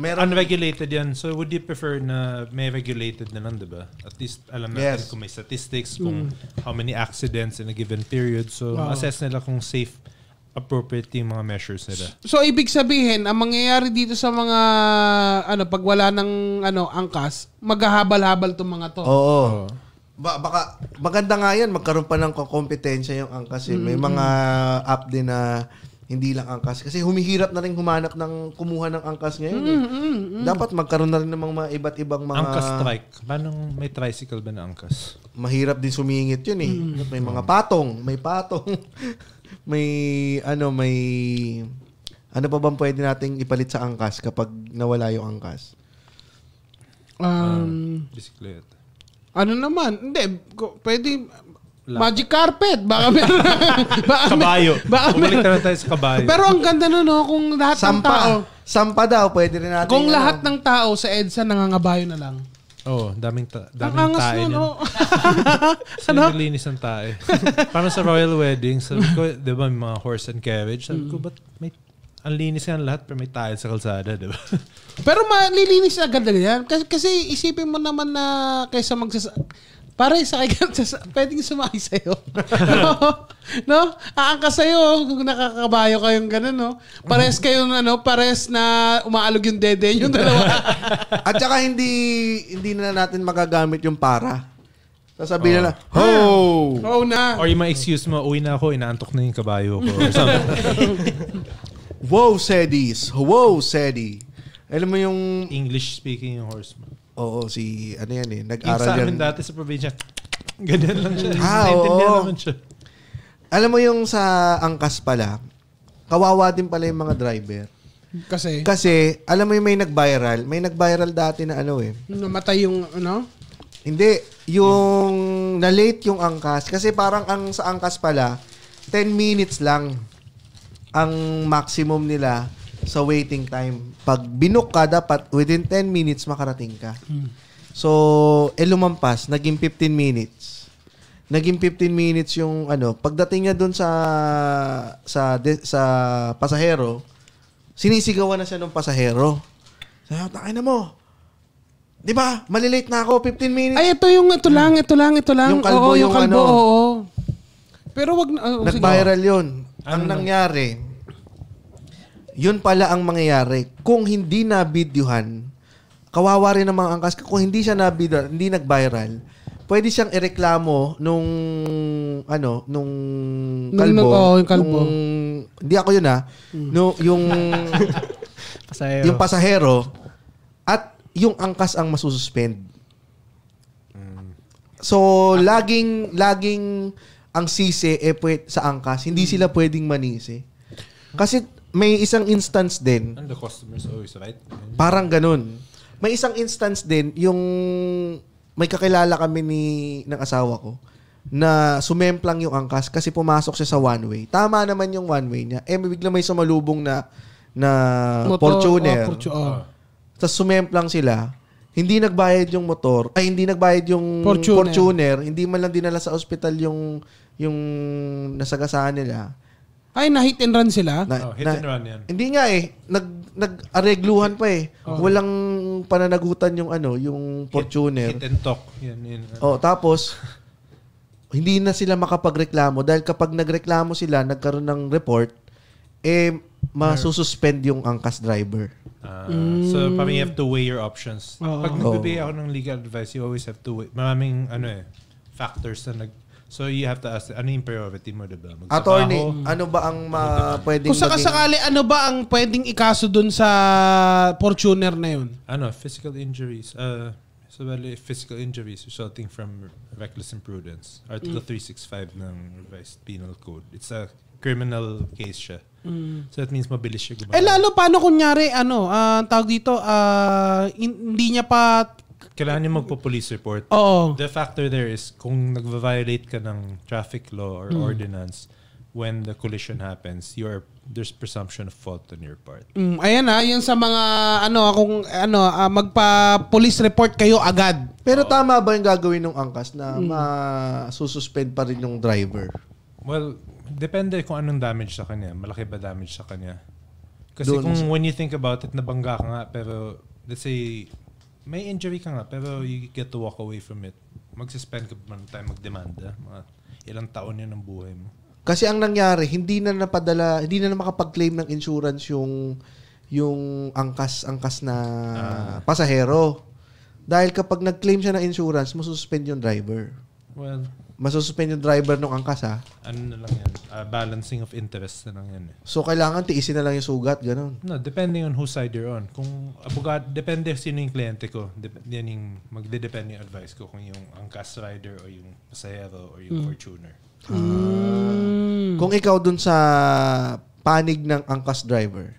Meron, Unregulated yan. So would you prefer na may regulated na lang, di ba? At least alam natin Yes. kung may statistics, kung mm. how many accidents in a given period. So assess nila kung safe appropriate yung mga measures nila. So ibig sabihin, ang mangyayari dito sa mga ano pag wala ng ano angkas, maghahabal-habal tong mga to. Oo. Oo. Ba- baka maganda nga 'yan magkaroon pa ng kompetensya yung angkas eh. May mga app din na hindi lang angkas kasi humihirap na rin humanap ng kumuha ng angkas ngayon. eh. Dapat magkaroon na rin ng mga iba't ibang mga Angkas strike. Paano may tricycle ba na angkas? mahirap din sumingit 'yun eh. May mga patong, may patong. may ano, may ano pa bang pwede nating ipalit sa angkas kapag nawala yung angkas? Um, uh, bisikleta. Ano naman? Hindi, pwede Lapa. Magic carpet. Baka meron. baka kabayo. Baka Bumalik na tayo sa kabayo. Pero ang ganda nun, no, kung lahat Sampa. ng tao. Sampa daw, pwede rin natin. Kung ano. lahat ano, ng tao sa EDSA nangangabayo na lang oh, daming, ta- daming oh. ano? Ang tae nun, niya. Oh. ano? Nagalinis ng tae. Para sa royal wedding, sabi ko, di ba, may mga horse and carriage. Sabi ko, mm. ba't may ang linis nga lahat pero may tayo sa kalsada, di ba? pero malilinis agad na yan. Kasi, kasi isipin mo naman na kaysa magsas... Pare, sa ka, pwedeng sumakay sa'yo no? Aangkas sa'yo kung nakakabayo kayong ganun, no? Pares mhm. kayong ano, pares na umaalog yung dede yung dalawa. At saka hindi, hindi na natin magagamit yung para. Sasabihin oh. na, ah. ho! Oh na. Or yung mga excuse mo, uwi na ako, inaantok na yung kabayo ko. or Wow, Sedis! Whoa, Sedi! Alam mo yung... English speaking yung horseman. Oo, si ano yan eh. Nag-aral sa amin dati sa probinsya, ganyan lang siya. Ah, oo. Naintindihan naman siya. Alam mo yung sa angkas pala, kawawa din pala yung mga driver. Kasi? Kasi, alam mo yung may nag-viral. May nag-viral dati na ano eh. Namatay yung ano? Hindi. Yung na-late yung angkas. Kasi parang ang sa angkas pala, 10 minutes lang ang maximum nila sa waiting time. Pag binook ka, dapat within 10 minutes makarating ka. Hmm. So, eh lumampas, naging 15 minutes naging 15 minutes yung ano, pagdating niya doon sa sa de, sa pasahero, sinisigawan na siya ng pasahero. Sabi, "Takin na mo." 'Di ba? Malilate na ako 15 minutes. Ay, ito yung ito lang, ito lang, ito lang. Yung kalbo, oo, yung, yung kalbo, ano, oo. Pero wag uh, nag-viral 'yun. Ano ang nangyari? Yun pala ang mangyayari kung hindi na videohan. Kawawa rin ng mga angkas kung hindi siya na video, hindi nag-viral pwede siyang ireklamo nung ano, nung kalbo. Nung, oh, yung kalbo. Nung, hindi ako yun ah. Mm. No, yung pasahero. Yung pasahero at yung angkas ang masususpend. Hmm. So, laging laging ang sisi eh, pwede, sa angkas, hindi hmm. sila pwedeng manisi. Kasi may isang instance din. And the customer's always right. Parang ganun. May isang instance din yung may kakilala kami ni ng asawa ko na sumemplang yung angkas kasi pumasok siya sa one way. Tama naman yung one way niya. Eh bigla may sumalubong na na motor, Fortuner. Oh, ah, Fortu- oh. Tapos sumemplang sila. Hindi nagbayad yung motor, ay hindi nagbayad yung Fortuner. Fortuner. Hindi man lang dinala sa ospital yung yung nasagasaan nila. Ay, na hit and run sila? Na, oh, hit na, and run yan. Hindi nga eh. Nag, nag-aregluhan pa eh. Oh. Walang pananagutan yung ano, yung Fortuner. Hit, hit and talk. Yan, yan. Ano. Oh, tapos hindi na sila makapagreklamo dahil kapag nagreklamo sila, nagkaroon ng report, eh masususpend yung angkas driver. Uh, mm. So, parang you have to weigh your options. Oh. Pag nagbibigay ako ng legal advice, you always have to weigh. Maraming ano eh, factors na nag So you have to ask, ano yung priority mo, diba? Magsabaho, Attorney, ano ba ang uh, ma- pwedeng Kung sakasakali, ano ba ang pwedeng ikaso dun sa Fortuner na yun? Ano, physical injuries. Uh, so, bali, eh, physical injuries resulting from reckless imprudence. Article 365 mm. ng revised penal code. It's a criminal case siya. Mm. So that means mabilis siya gumawa. Eh lalo paano kunyari ano, ah, ang tawag dito, ah, hindi niya pa kailangan niyo magpo-police report. Oo. The factor there is kung nagva-violate ka ng traffic law or mm. ordinance, when the collision happens, you're there's presumption of fault on your part. Mm, ayan ha, yun sa mga ano kung ano uh, magpa-police report kayo agad. Pero Oo. tama ba yung gagawin ng angkas na mm. ma-suspend pa rin yung driver? Well, depende kung anong damage sa kanya. Malaki ba damage sa kanya? Kasi Doon kung when you think about it, nabangga ka nga pero let's say may injury ka nga, pero you get to walk away from it. Mag-suspend ka pa ng time magdemanda. Mga ilang taon yun ng buhay mo. Kasi ang nangyari, hindi na napadala, hindi na, na makapag-claim ng insurance yung yung angkas-angkas na ah. pasahero. Dahil kapag nag-claim siya ng insurance, masususpend yung driver. Well, masususpend yung driver ng angkas ha. Ano na lang yan? Uh, balancing of interest na lang yan. Eh. So kailangan tiisin na lang yung sugat, ganun? No, depending on whose side you're on. Kung abogado, depende sino yung kliyente ko. Dep- yan yung magde-depende yung advice ko kung yung angkas rider o yung pasayero o yung mm. fortuner. Ah. Mm. Kung ikaw dun sa panig ng angkas driver,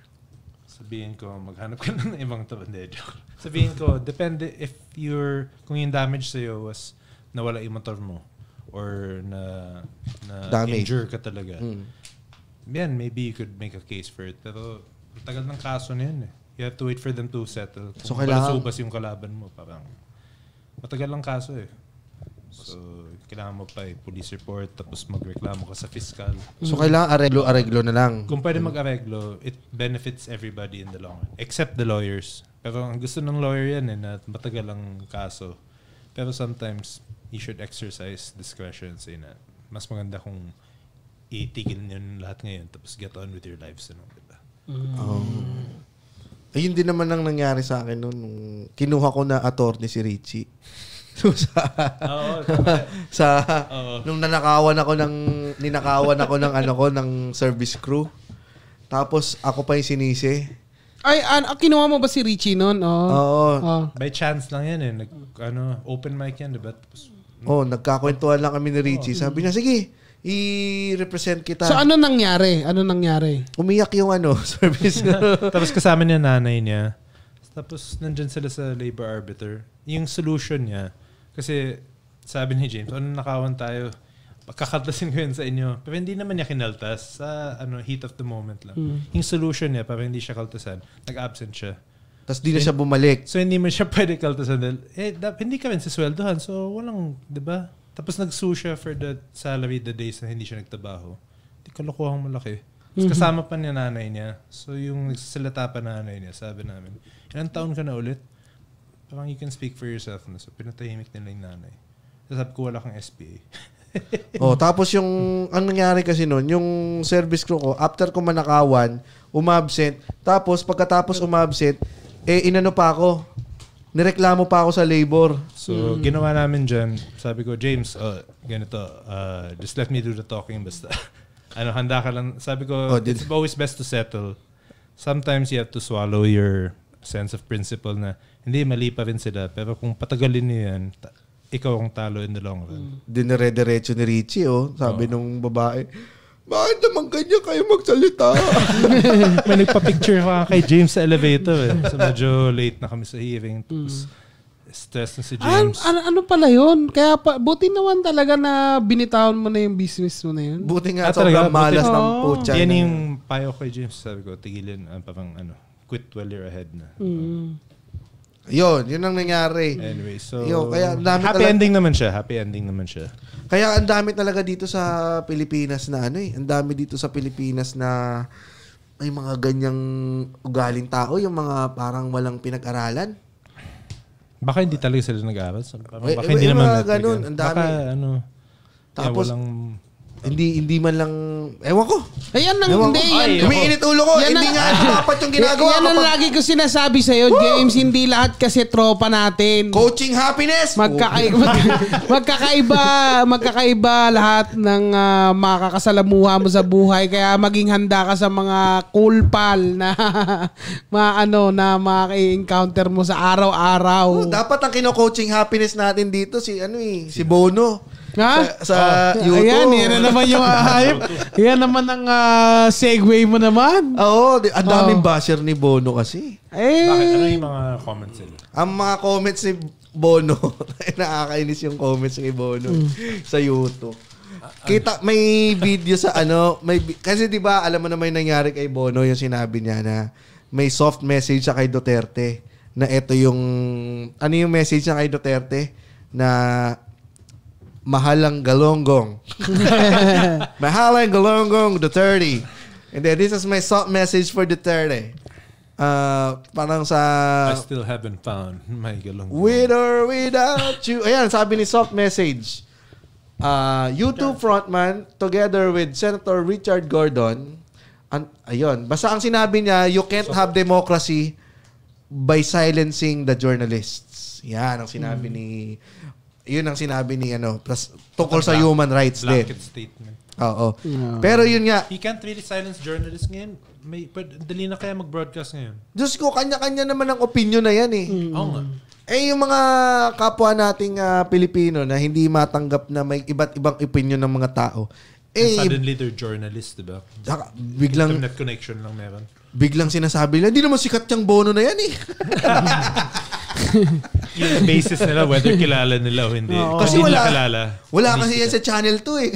sabihin ko maghanap ka ng ibang tabandedyo. sabihin ko, depende if you're, kung yung damage sa'yo was nawala yung motor mo, or na, na Damage. injure ka talaga. Mm. Yan, maybe you could make a case for it. Pero tagal ng kaso na yun eh. You have to wait for them to settle. Kung so, kailangan... Subas yung kalaban mo, parang matagal lang kaso eh. So, kailangan mo pa eh, police report, tapos magreklamo ka sa fiscal. So, kailangan areglo-areglo na lang. Kung pwede hmm. mag-areglo, it benefits everybody in the long run. Except the lawyers. Pero ang gusto ng lawyer yan eh, na matagal ang kaso. Pero sometimes, you should exercise discretion say na mas maganda kung itigil niyo lahat ngayon tapos get on with your lives ano, diba? ba? Mm. Oh. Ayun din naman ang nangyari sa akin noon. Nung Kinuha ko na attorney si Richie. So, sa, oh, okay. sa oh. nung nanakawan ako ng ninakawan ako ng ano ko ng service crew. Tapos ako pa yung sinisi. Ay, an ah, kinuha mo ba si Richie noon? Oh. Oo. Oh. By chance lang yan eh. Nag, ano, open mic yan, diba? Tapos Oh, nagkakwentuhan lang kami ni Richie. Sabi niya, sige, i-represent kita. So ano nangyari? Ano nangyari? Umiyak yung ano, service. Tapos kasama niya nanay niya. Tapos nandyan sila sa labor arbiter. Yung solution niya, kasi sabi ni James, ano nakawan tayo? Pagkakaltasin ko yun sa inyo. Pero hindi naman niya kinaltas sa ano, heat of the moment lang. Mm. Yung solution niya, para hindi siya kaltasan, nag-absent siya. Tapos di na siya bumalik. So hindi mo siya pwede kaltasan. Eh, da, hindi kami sisweldohan. So walang, di ba? Tapos nagsu siya for the salary the days na hindi siya nagtabaho. Hindi kalokohang malaki. Tapos mm-hmm. kasama pa niya nanay niya. So yung nagsasalata pa nanay niya, sabi namin, ilang taon ka na ulit? Parang you can speak for yourself na. So pinatahimik nila yung nanay. So sabi ko wala kang SPA. oh, tapos yung ang nangyari kasi noon, yung service crew ko after ko manakawan, umabsent. Tapos pagkatapos umabsent, eh, inano pa ako. Nireklamo pa ako sa labor. So, mm. ginawa namin dyan. Sabi ko, James, uh, ganito, uh, just let me do the talking. Basta, ano, handa ka lang. Sabi ko, oh, it's always best to settle. Sometimes you have to swallow your sense of principle na hindi, mali pa rin sila. Pero kung patagalin niyo yan, ikaw ang talo in the long run. Dinere-diretso ni Richie, oh. Sabi oh. nung babae bakit naman kanya kayo magsalita? May nagpa-picture pa kay James sa elevator eh. So medyo late na kami sa hearing. Tapos, mm. stress na si ah, James. An- an- ano pala yun? Kaya pa, buti naman talaga na binitawan mo na yung business mo na yun. Buti nga, ah, sobrang malas buti, ng putya. Yan yung payo kay James. Sabi ko, tigilan, uh, parang ano, quit while you're ahead na. Mm. Yun, yun ang nangyari. Anyway, so... Yo, kaya happy ending naman siya. Happy ending naman siya. Kaya ang dami talaga dito sa Pilipinas na ano eh. Ang dami dito sa Pilipinas na may mga ganyang ugaling tao, yung mga parang walang pinag-aralan. Baka hindi talaga sila nag-aral. Eh, baka eh, hindi eh, naman. Mga ganun, ang dami. Baka ano, tapos, yeah, walang hindi hindi man lang ewan ko. Ayun ang Ewan hindi. ko. Yan, Umiinit ulo ko. Yan hindi ang- nga dapat yung ginagawa yan ko. ang lagi ko sinasabi sa sa'yo, James, hindi lahat kasi tropa natin. coaching happiness. Magkakai- magkakaiba, magkakaiba lahat ng ah, makakasalamuha mo sa buhay. Kaya maging handa ka sa mga cool pal na maano na maki-encounter mo sa araw-araw. Oh, dapat ang kino-coaching happiness natin dito si ano eh, si Bono. Ha? Sa, sa uh, YouTube. Ayan, yan na naman yung ah, hype. yan naman ang uh, segue mo naman. Oo, ang daming oh. basher ni Bono kasi. Eh. Bakit? Ano yung mga comments nila? Ang mga comments ni Bono, nakakainis yung comments ni Bono mm. sa YouTube. Kita may video sa ano, may kasi 'di ba alam mo na may nangyari kay Bono yung sinabi niya na may soft message sa kay Duterte na ito yung ano yung message niya kay Duterte na Mahalang Galonggong. Mahalang Galonggong the 30. And then this is my sub message for the Duterte. Uh, parang sa... I still haven't found my Galonggong. With or without you. Ayan, sabi ni soft message. Uh, YouTube frontman together with Senator Richard Gordon. An, ayun. Basta ang sinabi niya, you can't so, have democracy by silencing the journalists. Yan ang sinabi mm. ni yun ang sinabi ni ano, plus tungkol sa human rights din. statement. Oo. Yeah. Pero yun nga. He can't really silence journalists ngayon. May, dali na kaya mag-broadcast ngayon. Diyos ko, kanya-kanya naman ang opinion na yan eh. Mm. Oo nga. Eh, yung mga kapwa nating uh, Pilipino na hindi matanggap na may iba't ibang opinion ng mga tao. Eh, And suddenly they're journalists, diba? Saka, biglang... Internet connection lang meron biglang sinasabi nila, hindi naman sikat yung bono na yan eh. yung basis nila, whether kilala nila o hindi. Oo. Kasi wala, wala- kilala. Wala kasi yan sa channel 2 eh.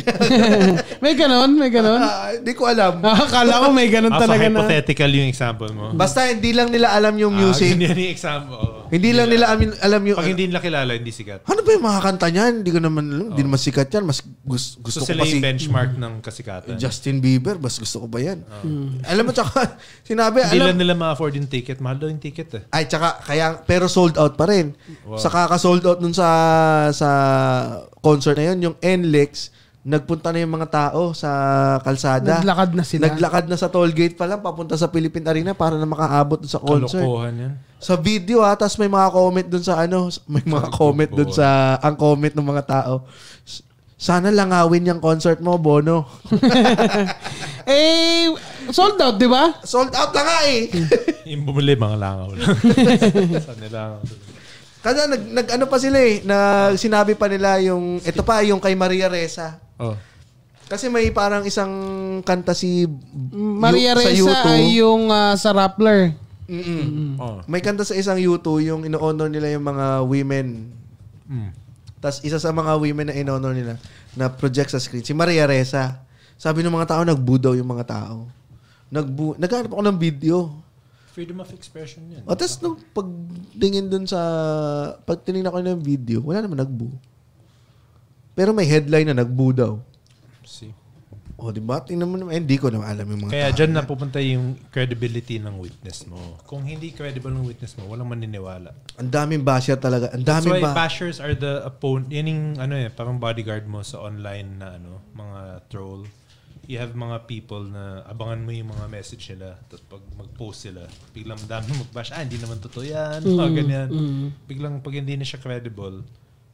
May ganon, may ganon. Ah, Hindi ko alam. Ah, akala ko may ganon Ah, so talaga na. yung example mo. Basta hindi lang nila alam yung Ah, music. ganyan yung example. Hindi, lang nila amin, alam yung... Pag ano. hindi nila kilala, hindi sikat. Ano ba yung mga kanta niyan? Hindi ko naman alam. Hindi oh. naman sikat yan. Mas gusto, gusto so, ko pa si... benchmark ng kasikatan. Justin Bieber, mas gusto ko ba yan? Oh. Hmm. Alam mo, tsaka sinabi... Hindi lang nila ma-afford yung ticket. Mahal daw yung ticket eh. Ay, tsaka kaya... Pero sold out pa rin. Wow. Sa kaka-sold out nun sa sa concert na yun, yung NLEX, nagpunta na yung mga tao sa kalsada. Naglakad na sila. Naglakad na sa toll gate pa lang papunta sa Philippine Arena para na makaabot sa concert. Kalokohan yan. Sa video ha, ah, tapos may mga comment dun sa ano, may mga comment dun sa, ang comment ng mga tao. Sana langawin yung concert mo, Bono. eh, sold out, di ba? Sold out na nga eh. yung bumili, mga langaw lang. Sana langaw. nag, nag ano pa sila eh, na sinabi pa nila yung ito pa yung kay Maria Reza. Oh. Kasi may parang isang kanta si Maria Yu, Reza sa U2. ay yung uh, sa Rappler. Mm-mm. Mm-mm. Oh. May kanta sa isang U2 yung ino-honor nila yung mga women. Mm. Tapos isa sa mga women na in-honor nila na project sa screen, si Maria Reza. Ah. Sabi ng mga tao, nagbudaw yung mga tao. Nagbu Naghanap ako ng video. Freedom of expression yan. O, tapos nung pagdingin dun sa, pag tinignan ko ng video, wala naman nagbu. Pero may headline na nagbudaw. See. O, oh, di ba? Tingnan mo naman. Eh, hindi ko na alam yung mga Kaya tahanan. dyan na pupunta yung credibility ng witness mo. Kung hindi credible ng witness mo, walang maniniwala. Ang daming basher talaga. Ang That's daming why ba- bashers are the opponent. Yan yung, ano eh, parang bodyguard mo sa online na ano, mga troll. You have mga people na abangan mo yung mga message nila. Tapos pag mag-post sila, biglang dami mag-bash. Ah, hindi naman totoo yan. Mga mm, ganyan. Mm. Biglang pag hindi na siya credible,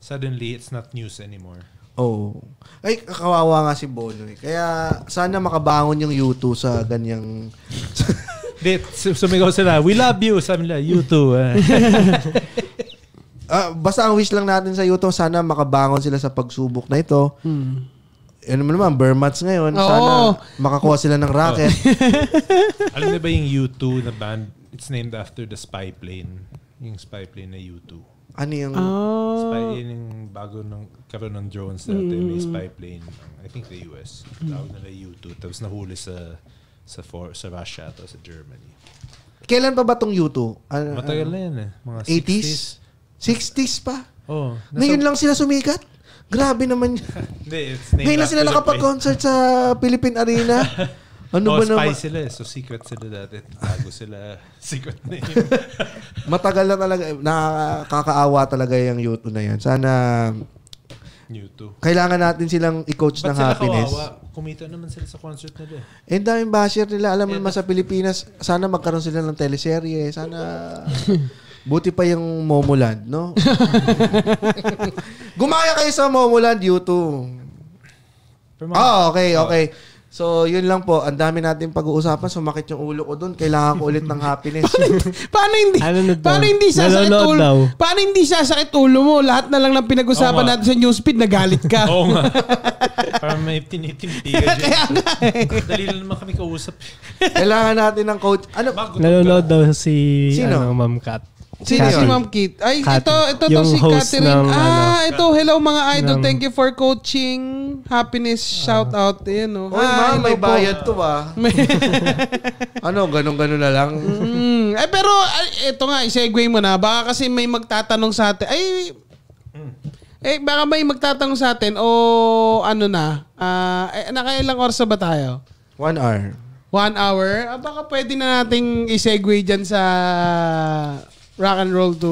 suddenly it's not news anymore. Oh. Ay, kawawa nga si Bono eh. Kaya sana makabangon yung U2 sa ganyang... Di, sumigaw sila, we love you. Sabi nila, U2. uh, eh. ah, basta ang wish lang natin sa U2, sana makabangon sila sa pagsubok na ito. Hmm. Ano mo naman, Burmats ngayon. Oo. Sana makakuha sila ng rocket. Oh. Alam niyo ba yung U2 na band? It's named after the spy plane. Yung spy plane na U2. Ano yung... Oh. Spy plane yung bago ng karoon ng drones dati. Mm. May spy plane. I think the US. Mm. Tawag nila U-2. Tapos nahuli sa sa, for, sa Russia at sa Germany. Kailan pa ba tong U2? Ano, ah, ah, Matagal ano? na yan eh. Mga 80s? 60s, 60s pa? Oo. Oh, Ngayon lang sila sumikat? Grabe naman. Hindi, it's Ngayon lang sila nakapag-concert eh. sa Philippine Arena. Ano oh, ba spy naman? sila eh. So secret sila dati. Tago sila secret name. Matagal na talaga. Eh, Nakakaawa talaga yung Yuto na yan. Sana Newto. Kailangan natin silang i-coach Ba't ng sila happiness. Kawawa? Kumita naman sila sa concert nila. Eh, eh And daming basher nila. Alam mo eh, naman sa Pilipinas, sana magkaroon sila ng teleserye. Sana... Buti pa yung Momoland, no? Gumaya kayo sa Momoland, YouTube. Oo, oh, ah, okay, okay. Oh. So, yun lang po. Ang dami natin pag-uusapan. Sumakit yung ulo ko doon. Kailangan ko ulit ng happiness. paano hindi? paano hindi sasakit ulo? Paano hindi siya sa ulo mo? Lahat na lang ng pinag-usapan natin sa newsfeed, nagalit ka. Oo nga. Parang may tinitimpi ka dyan. Eh. Dali lang naman kami kausap. Kailangan natin ng coach. Ano? Nanonood daw si Sino? Ano, Ma'am Kat. Sino si Ma'am Kit? Ay, Kathy. ito, ito to Yung si Catherine. ng, ah, ano, ito. Hello mga idol. ng- Thank you for coaching. Happiness ah. shout out. Yan, oh. Oy, ma'am, may hello po. bayad to ah. ano, ganun-ganun na lang. Mm. Eh, pero ay, eto nga, isegue mo na. Baka kasi may magtatanong sa atin. Ay, mm. eh, baka may magtatanong sa atin o ano na. Ah, eh, nakailang oras ba tayo? One hour. One hour? Ah, baka pwede na nating isegue dyan sa rock and roll to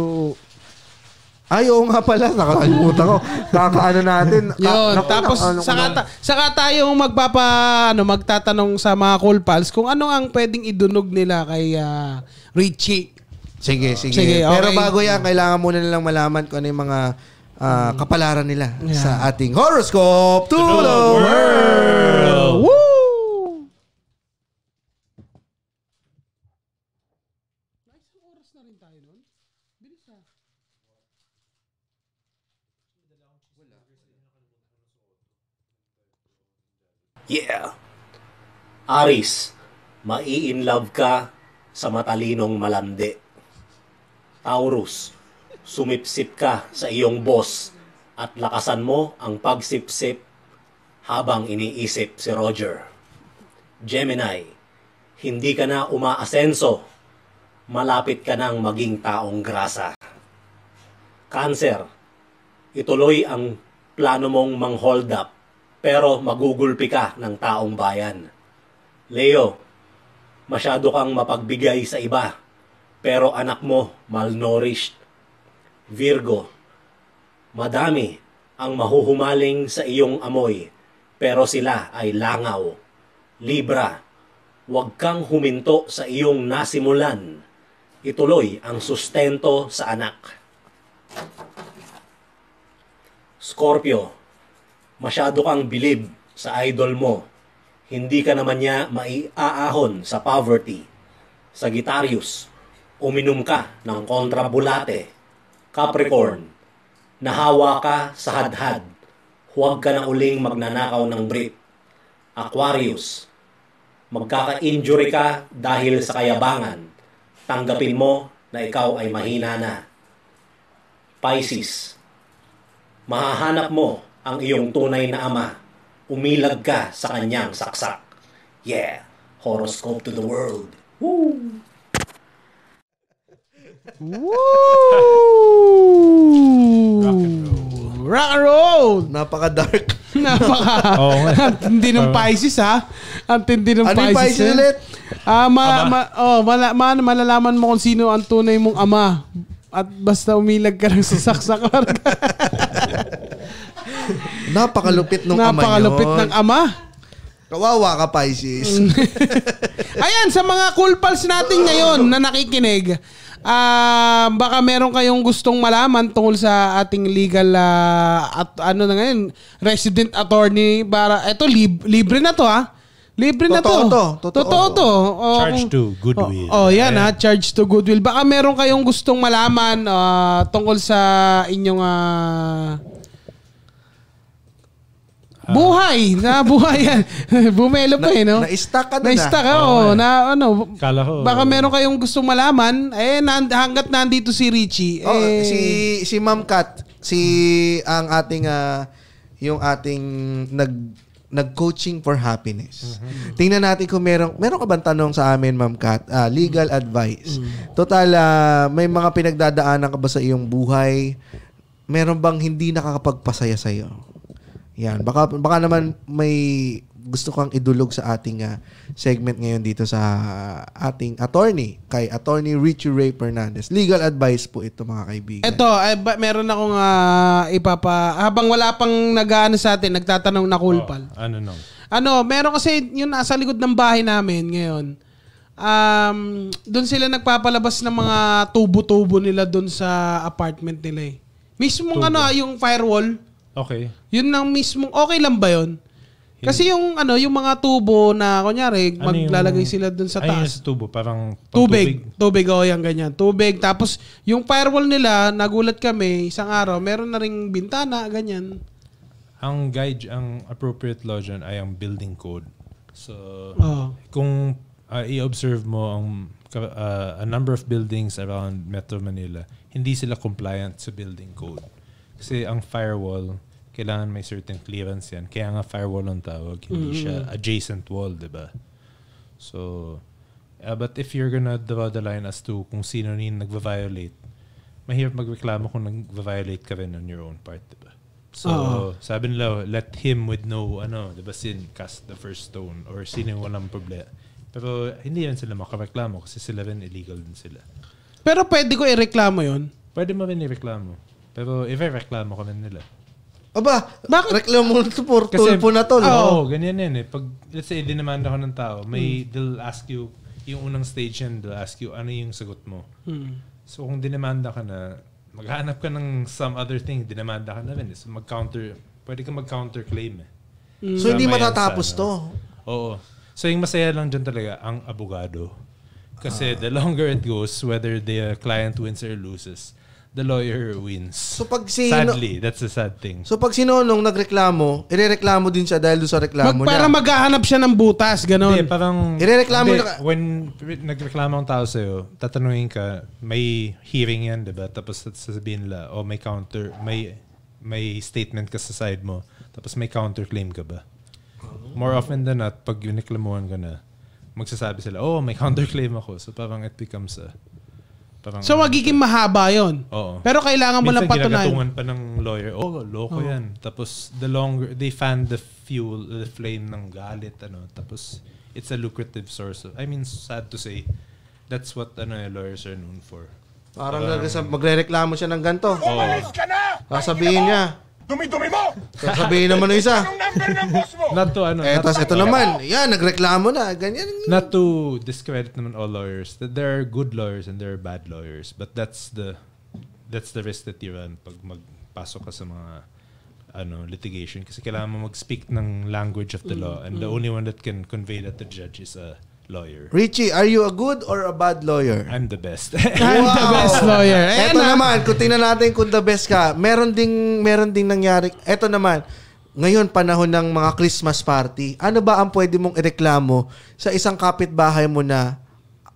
ay, oo nga pala. Nakakalimutan ko. Kakaano natin. Yun. Ah, Tapos, ano, saka, ta, saka tayo magpapa, ano, magtatanong sa mga cool pals kung ano ang pwedeng idunog nila kay uh, Richie. Sige, sige. sige okay. Pero bago yan, kailangan muna nilang malaman kung ano yung mga uh, kapalaran nila yeah. sa ating horoscope to the, the world. world. Woo! Yeah! Aris, maiin love ka sa matalinong malandi. Taurus, sumipsip ka sa iyong boss at lakasan mo ang pagsipsip habang iniisip si Roger. Gemini, hindi ka na umaasenso. Malapit ka nang maging taong grasa. Cancer, ituloy ang plano mong mang up pero magugulpi ka ng taong bayan. Leo, masyado kang mapagbigay sa iba, pero anak mo malnourished. Virgo, madami ang mahuhumaling sa iyong amoy, pero sila ay langaw. Libra, huwag kang huminto sa iyong nasimulan. Ituloy ang sustento sa anak. Scorpio, Masyado kang believe sa idol mo. Hindi ka naman niya maiaahon sa poverty. Sagittarius, uminom ka ng kontrabulate. Capricorn, nahawa ka sa hadhad. Huwag ka na uling magnanakaw ng brief. Aquarius, magkaka-injury ka dahil sa kayabangan. Tanggapin mo na ikaw ay mahina na. Pisces, mahahanap mo ang iyong tunay na ama. Umilag ka sa kanyang saksak. Yeah, horoscope to the world. Woo! Woo! Rock and roll. Rock and roll! Napaka-dark. Napaka. oh, ang tindi ng Pisces ha. Ang tindi ng ano Pisces. Ano ulit? Ah, ma, ama. ma, oh, mala, ma, malalaman mo kung sino ang tunay mong ama. At basta umilag ka lang sa saksak. Napakalupit ng ama Napakalupit ng ama. Kawawa ka, Pisces. Mm. Ayan, sa mga cool pals natin ngayon na nakikinig, uh, baka meron kayong gustong malaman tungkol sa ating legal uh, at ano na ngayon, resident attorney para ito lib- libre na to ha. Ah. Libre na totoo to. to. Totoo, totoo to. Oh, charge to goodwill. Oh, oh yan ha, charge to goodwill. Baka meron kayong gustong malaman uh, tungkol sa inyong uh, Uh, buhay! Na buhay yan. Bumelo pa eh, no? na stuck ka na. Ah. na stuck na. oh, na ano. Kala ko. Baka oh. meron kayong gusto malaman, eh nan, hanggat nandito si Richie. Oh, eh, si si Ma'am Kat, si ang ating uh, yung ating nag nag-coaching for happiness. Mm-hmm. Tingnan natin kung meron, meron ka bang tanong sa amin, Ma'am Kat? Uh, legal mm-hmm. advice. Mm-hmm. Total, uh, may mga pinagdadaanan ka ba sa iyong buhay? Meron bang hindi nakakapagpasaya sa iyo? Yan. Baka, baka naman may gusto kang idulog sa ating uh, segment ngayon dito sa uh, ating attorney, kay attorney Richie Ray Fernandez. Legal advice po ito mga kaibigan. Ito, ay, eh, ba, meron akong uh, ipapa... Habang wala pang nag-ano sa atin, nagtatanong na kulpal. Oh, ano no? Ano, meron kasi yung nasa ah, likod ng bahay namin ngayon. Um, doon sila nagpapalabas ng mga tubo-tubo nila doon sa apartment nila eh. Mismo ano, yung firewall. Okay. Yun lang mismo, okay lang ba yun? Kasi yung ano, yung mga tubo na kunyari ano maglalagay ano yung, sila doon sa taas. Ayun sa tubo, parang tubig. Tubig, tubig oh, yan ganyan. Tubig. Tapos yung firewall nila, nagulat kami isang araw, meron na ring bintana ganyan. Ang guide, ang appropriate law dyan ay ang building code. So, oh. kung uh, i-observe mo ang uh, a number of buildings around Metro Manila, hindi sila compliant sa building code. Kasi ang firewall kailangan may certain clearance yan. Kaya nga firewall ang tawag. Hindi mm-hmm. siya adjacent wall, di ba? So, uh, but if you're gonna draw the line as to kung sino nin nagva-violate, mahirap magreklamo kung nagva-violate ka rin on your own part, di ba? So, uh-huh. sabi nila, let him with no, ano, di ba, sin, cast the first stone or sino yung walang problema. Pero hindi yan sila makareklamo kasi sila rin illegal din sila. Pero pwede ko ireklamo yon Pwede mo rin ireklamo. Pero i-reklamo ka rin nila. Aba, bakit? Reklamo mo sa Kasi, tulpo na to. Oo, oh, oh, ganyan yan eh. Pag, let's say, dinemand ako ng tao, may, hmm. they'll ask you, yung unang stage yan, they'll ask you, ano yung sagot mo? Hmm. So, kung dinemanda ka na, maghanap ka ng some other thing, dinemanda ka na rin. Eh. So, mag-counter, pwede ka mag counterclaim eh. Hmm. So, Sama hindi matatapos sa, to? No? Oo. So, yung masaya lang dyan talaga, ang abogado. Kasi uh. the longer it goes, whether the client wins or loses, the lawyer wins. So pag si Sadly, that's the sad thing. So pag si Nonong nagreklamo, irereklamo din siya dahil doon sa reklamo Mag, niya. para maghahanap siya ng butas, ganun. Hindi, parang... Irereklamo na- When nagreklamo ang tao sa'yo, tatanungin ka, may hearing yan, di ba? Tapos sasabihin nila, o oh, may counter, may may statement ka sa side mo, tapos may counterclaim ka ba? More often than not, pag yung uniklamuhan ka na, magsasabi sila, oh, may counterclaim ako. So parang it becomes a Parang, so magiging ano mahaba yon. Oo. Pero kailangan mo lang patunayan. pa ng lawyer, oh, loko oh. yan. Tapos the longer, they fan the fuel, the flame ng galit. ano Tapos it's a lucrative source. Of, I mean, sad to say, that's what ano, eh, lawyers are known for. Parang um, magre-reklamo siya ng ganito. Oh. Sasabihin niya, Dumi-dumi mo! sabihin naman ng isa. Anong number ng boss mo? Not to ano. Eh, eto tapos to- ito naman. Yan, nagreklamo na. Ganyan. Not to discredit naman all lawyers. That there are good lawyers and there are bad lawyers. But that's the that's the risk that you run pag magpasok ka sa mga ano litigation kasi kailangan mo mag-speak ng language of the law and the only one that can convey that the judge is a lawyer. Richie, are you a good or a bad lawyer? I'm the best. I'm wow. the best lawyer. Ito naman, kung tingnan natin kung the best ka, meron ding, meron ding nangyari. Ito naman, ngayon panahon ng mga Christmas party, ano ba ang pwede mong ireklamo sa isang kapitbahay mo na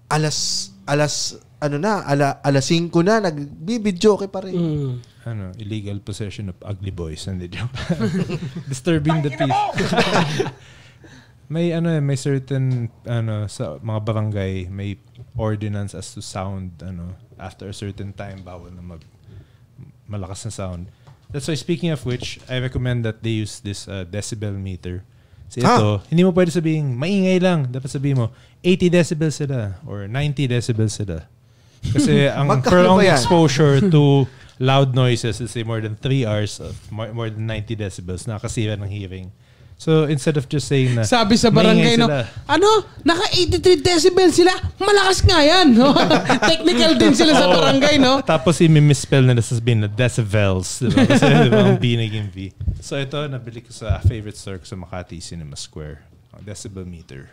alas, alas, ano na, ala, alas 5 na, nagbibidyo ka pa rin. Mm. Ano, illegal possession of ugly boys. Hindi Disturbing the peace may ano eh, may certain ano sa mga barangay may ordinance as to sound ano after a certain time bawal na mag malakas na sound. That's why speaking of which, I recommend that they use this uh, decibel meter. Kasi ah! ito, ah. hindi mo pwede sabihin maingay lang. Dapat sabihin mo 80 decibels sila or 90 decibels sila. Kasi ang prolonged exposure to loud noises is say more than 3 hours of more, more than 90 decibels nakakasira ng hearing. So instead of just saying that. Sabi sa barangay no, ano? Naka 83 decibels sila. Malakas nga 'yan, no? Technical din sila sa barangay, no? Tapos i-misspell nila sa sabihin decibels, diba? Kasi diba, ang B So ito nabili ko sa favorite store sa Makati Cinema Square. Oh, decibel meter.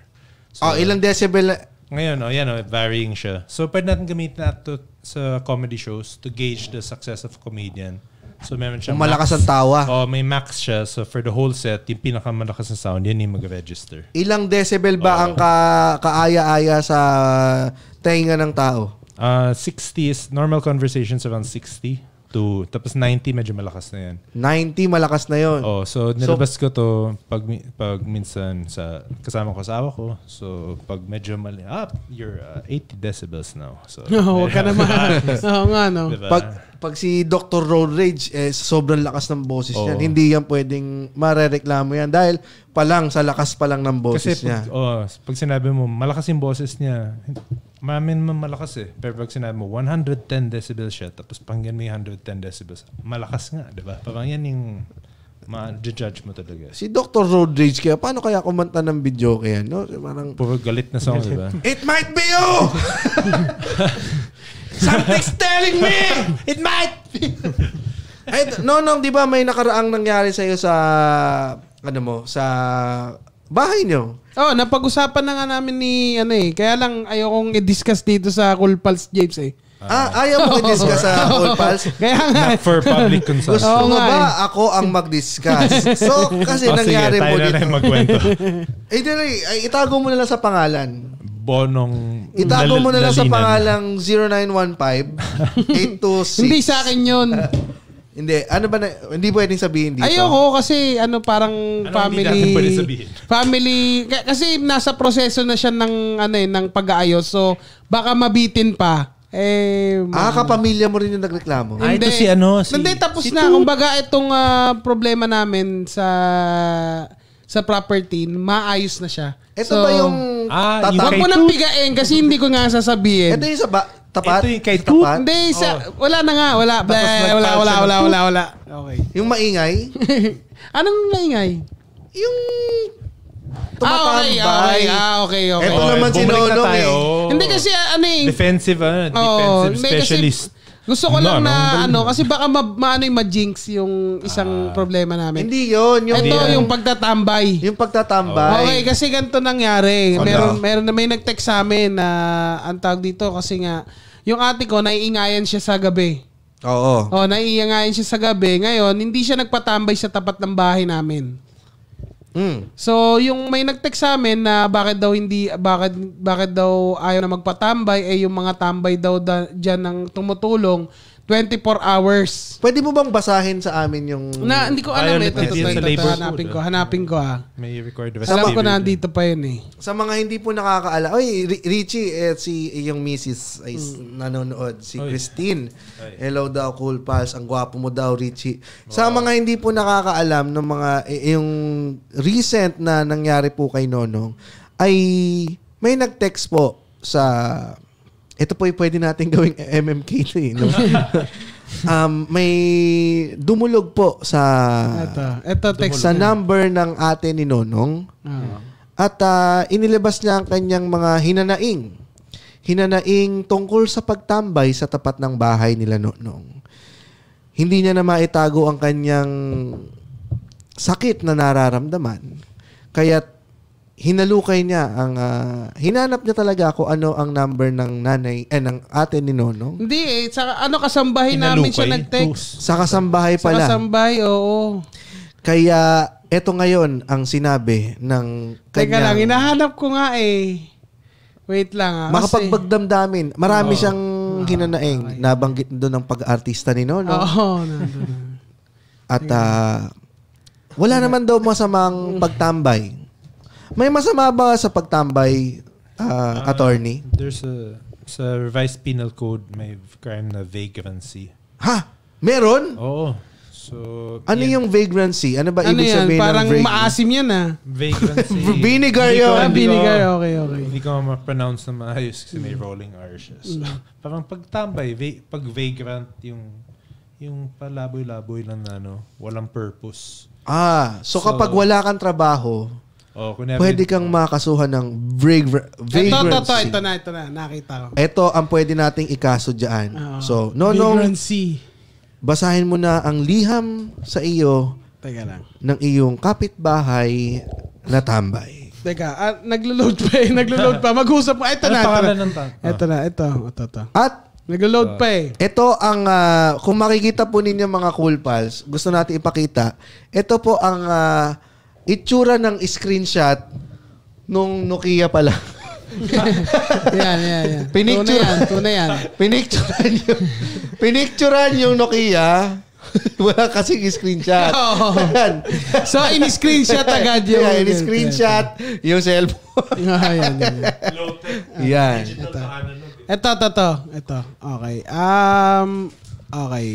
So, oh, ilang decibel ngayon, oh, yan, oh, varying siya. So, pwede natin gamitin na to sa comedy shows to gauge the success of a comedian So meron siyang malakas ang tawa. Oh, may max siya. So for the whole set, yung pinakamalakas na sound, yan yung mag-register. Ilang decibel ba oh. ang ka kaaya-aya sa tenga ng tao? Uh, ah, 60 is normal conversations around 60. 2. Tapos 90, medyo malakas na yan. 90, malakas na yon. Oh, so nilabas so, ko to pag, pag minsan sa kasama ko sa awa ko. So pag medyo mali, ah, you're uh, 80 decibels now. So, no, oh, huwag ka naman. Oo nga, no. Diba? Pag, pag si Dr. Road Rage, eh, sobrang lakas ng boses oh. niyan. Hindi yan pwedeng marereklamo yan dahil palang sa lakas pa lang ng boses Kasi pag, niya. Oh, pag sinabi mo, malakas yung boses niya, Mamin man malakas eh. Pero pag sinabi mo, 110 decibels siya, tapos pangyan mo 110 decibels, malakas nga, di ba? Parang yan yung ma-judge mo talaga. Si Dr. Road Rage kaya, paano kaya kumanta ng video kaya, no? Parang... Puro galit na song, di ba? It might be you! Something's telling me! It might be! Ay, no, no, di ba may nakaraang nangyari sa'yo sa, ano mo, sa Bahay nyo. Oh, napag-usapan na nga namin ni ano eh. Kaya lang ayokong i-discuss dito sa Cool Pulse James eh. Ah, ah, ayaw mo i-discuss sa All Pals? Kaya nga. Not eh. for public consumption. Gusto mo ba eh. ako ang mag-discuss? So, kasi oh, nangyari sige, mo dito. Tayo na magkwento. eh, dali, itago mo na lang sa pangalan. Bonong Itago mo na lang sa pangalang 0915-826. Hindi sa akin yun. Hindi, ano ba na, hindi pwedeng sabihin dito? Ayoko kasi ano parang ano family hindi pwede sabihin? Family kasi nasa proseso na siya ng ano eh, ng pag-aayos. So baka mabitin pa. Eh, ah, kapamilya mo rin yung nagreklamo. hindi, ah, ito si ano, si... Hindi, tapos si na. Toot. Kumbaga, itong uh, problema namin sa sa property, maayos na siya. Ito so, ba yung ah, tatak? Huwag mo nang pigain kasi hindi ko nga sasabihin. Ito yung sa ba- Tapat? Ito yung kay Tapat? Hindi, sa, oh. wala na nga. Wala, Tapos wala, wala, wala, wala, wala, Okay. Yung maingay? Anong maingay? Yung tumatambay. Ah, okay, okay, ah, okay, okay. Ito okay. naman si Nono. Na eh. Hindi kasi ah, ano eh. Defensive, ano, defensive oh, specialist. Kasi, gusto ko ano, lang ano? na ano, kasi baka ma, maano yung ma-jinx yung isang ah. problema namin. Hindi 'yon, Yung, Ito yung pagtatambay. Yung pagtatambay. Okay, kasi ganito nangyari. Ano? Meron, meron na may nag-text sa amin na ang tawag dito kasi nga, yung ate ko, naiingayan siya sa gabi. Oo. Oh, naiingayan siya sa gabi. Ngayon, hindi siya nagpatambay sa tapat ng bahay namin. Mm. So, yung may nag-text sa amin na bakit daw hindi bakit bakit daw ayaw na magpatambay eh yung mga tambay daw da, diyan ang tumutulong 24 hours. Pwede mo bang basahin sa amin yung... Na, hindi ko alam ito. eh. Hanapin ko, hanapin ko ah. May record ba? Alam ko na dito pa yun eh. Sa mga hindi po nakakaala, oy, Richie, eh, si yung misis ay mm. nanonood, si oy. Christine. Oy. Hello daw, Cool Pals. Ang gwapo mo daw, Richie. Wow. Sa mga hindi po nakakaalam ng mga, yung recent na nangyari po kay Nonong, ay may nag-text po sa ito po yung pwede natin gawing MMK na eh, no? um, may dumulog po sa ito, ito text sa number ng ate ni Nonong. Ah. At uh, inilabas niya ang kanyang mga hinanaing. Hinanaing tungkol sa pagtambay sa tapat ng bahay nila Nonong. Hindi niya na maitago ang kanyang sakit na nararamdaman. Kaya't hinalukay niya ang uh, hinanap niya talaga ako ano ang number ng nanay eh ng ate ni Nonong. Hindi eh sa ano kasambahay hinalukay. namin siya nag-text. Sa kasambahay pala. Sa kasambahay, oo. Kaya eto ngayon ang sinabi ng kanya. Teka lang, hinahanap ko nga eh. Wait lang ah. Makapagbagdamdamin. Marami oo. siyang hinanaeng. Okay. Nabanggit doon ng pag-artista ni Nonong. Oo. At uh, wala naman daw masamang pagtambay. May masama ba sa pagtambay, uh, uh, attorney? There's a, sa revised penal code, may crime na vagrancy. Ha? Meron? Oo. So, ano yan. yung vagrancy? Ano ba ano ibig yan? sabihin Parang ng vagrancy? maasim yan ah. Vagrancy. vinegar yun. Ah, vinegar. Okay, okay. Hindi ko ma-pronounce na maayos kasi may rolling R siya. So, parang pagtambay, va- pag vagrant yung yung palaboy-laboy lang na ano, walang purpose. Ah, so, so kapag wala kang trabaho, Oh, kunwari, pwede kang makasuhan ng vagrant. Ito, ito, ito, ito na, ito na. Nakita ko. Ito ang pwede nating ikaso dyan. Uh, so, no, no. Vagrancy. Basahin mo na ang liham sa iyo Teka lang. ng iyong kapitbahay na tambay. Teka, ah, naglo-load pa eh. Naglo-load pa. Mag-usap mo. Ito ano na, ito na. Ito na, ito. Ito, ito. At Nag-load pa eh. Ito ang, uh, kung makikita po ninyo mga cool pals, gusto natin ipakita, ito po ang uh, itsura ng screenshot nung Nokia pala. yan, yan, yan. Pinicture. Tunay yan, tunay yan. Pinicturean yung, pinicturean yung Nokia. Wala kasing screenshot. Oh. so, in-screenshot agad yung... Yeah, in-screenshot yung cellphone. oh, yan, yan. Yan. Ito. Ito, ito, ito. Ito. Okay. Um, okay.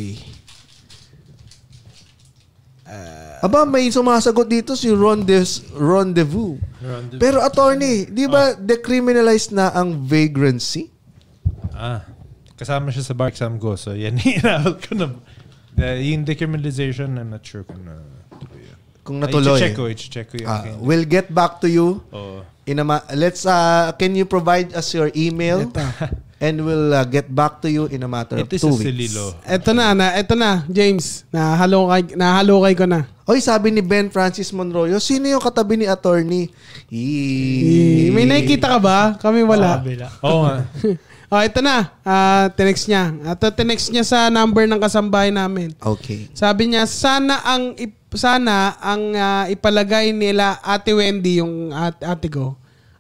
Uh, Aba, may sumasagot dito si Rondes, Rendezvous. Rendezvous. Pero attorney, di ba oh. Ah. decriminalize na ang vagrancy? Ah, kasama siya sa bar exam ko. So yan, inaabot ko na. The, eh, yung decriminalization, I'm not sure kung na... Uh, kung natuloy. I-check ko, i-check ko yung... Ah, we'll get back to you. Oh ma- let's uh, can you provide us your email? and we'll uh, get back to you in a matter of two weeks. Sililo. Ito na, na, ito na, James. Nahalo kay, nahalo kay ko na. Oy, sabi ni Ben Francis Monroyo, sino yung katabi ni attorney? Eee. May nakikita ka ba? Kami wala. Oo oh, ito na. Uh, tinext niya. At ah, tinext niya sa number ng kasambahay namin. Okay. Sabi niya, sana ang ip- sana ang uh, ipalagay nila Ate Wendy, yung at, ate ko,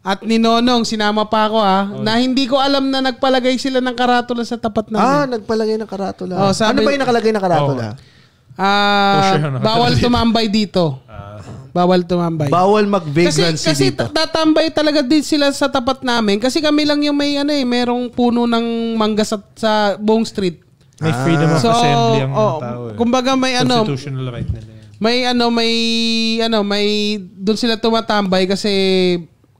at ni Nonong, sinama pa ako ha, ah, oh. na hindi ko alam na nagpalagay sila ng karatula sa tapat namin. Ah, nagpalagay ng karatula. Oh, sabi, ano ba yung nakalagay na karatula? Oh. Uh, bawal tumambay dito. Uh, bawal tumambay. Bawal mag-vagrancy kasi, kasi dito. Kasi tatambay talaga din sila sa tapat namin kasi kami lang yung may ano eh, merong puno ng mangga sa, sa buong street. May freedom ah. of so, assembly ang oh, tao. Eh. Kumbaga may ano. Constitutional right nila. May ano, may ano, may doon sila tumatambay kasi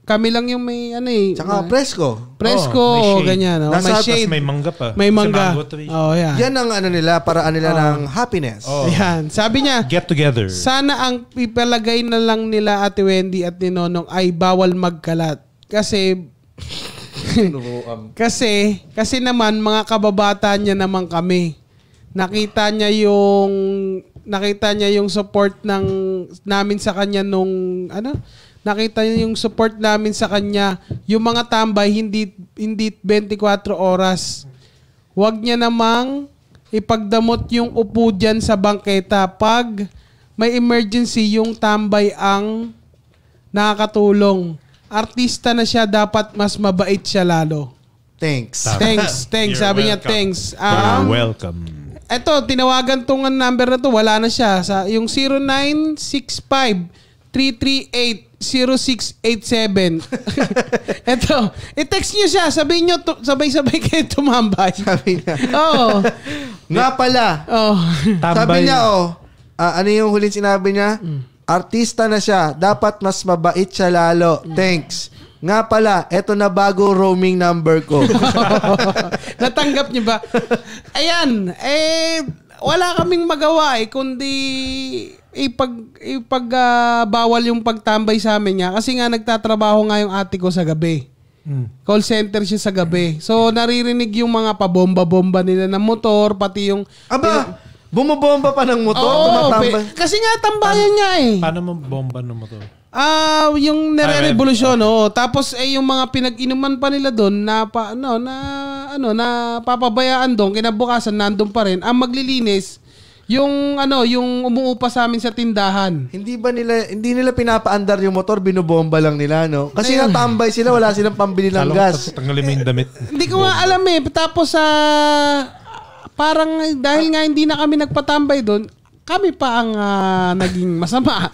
kami lang yung may ano eh. Tsaka na, presko. Presko, oh, may ganyan. Oh, Nasa may shade. May mangga pa. May mangga. Oh, yeah. yan ang ano nila, paraan nila oh. ng happiness. Oh. Yan. Sabi niya, get together. Sana ang ipalagay na lang nila Ate Wendy at ni Nonong ay bawal magkalat. Kasi kasi kasi naman mga kababata niya naman kami. Nakita niya yung nakita niya yung support ng namin sa kanya nung ano nakita niya yung support namin sa kanya yung mga tambay hindi hindi 24 oras wag niya namang ipagdamot yung upo diyan sa bangketa pag may emergency yung tambay ang nakakatulong artista na siya dapat mas mabait siya lalo thanks thanks thanks You're sabi welcome. niya thanks um, You're welcome Eto, tinawagan tong number na to, wala na siya. Sa, yung 0965-338-0687. Eto, i-text nyo siya. Sabihin nyo, tu- sabay-sabay kayo tumambay. Sabi niya. Oo. Nga pala. Oh. Sabi niya, oh, ah, ano yung huling sinabi niya? Mm. Artista na siya. Dapat mas mabait siya lalo. Mm. Thanks. Nga pala, eto na bago roaming number ko. Natanggap niyo ba? Ayan, eh wala kaming magawa eh kundi ipag ipag uh, bawal yung pagtambay sa amin niya kasi nga nagtatrabaho nga yung ate ko sa gabi. Mm. Call center siya sa gabi. So naririnig yung mga pabomba-bomba nila ng motor pati yung Aba, yung, Bumobomba pa ng motor? Oo, tumatambay. kasi nga tambayan niya eh. Paano mo bomba ng motor? Ah, uh, yung nare-revolusyon, ah, Oh. Tapos eh yung mga pinag-inuman pa nila doon na pa, ano, na ano, na papabayaan doon kinabukasan nandoon pa rin. Ang maglilinis yung ano, yung umuupa sa amin sa tindahan. Hindi ba nila hindi nila pinapaandar yung motor, binobomba lang nila no? Kasi Ayun. natambay sila, wala silang pambili ng gas. Tanggalin mo yung damit. Eh, hindi ko alam eh. Tapos sa uh, parang dahil nga hindi na kami nagpatambay doon, kami pa ang uh, naging masama.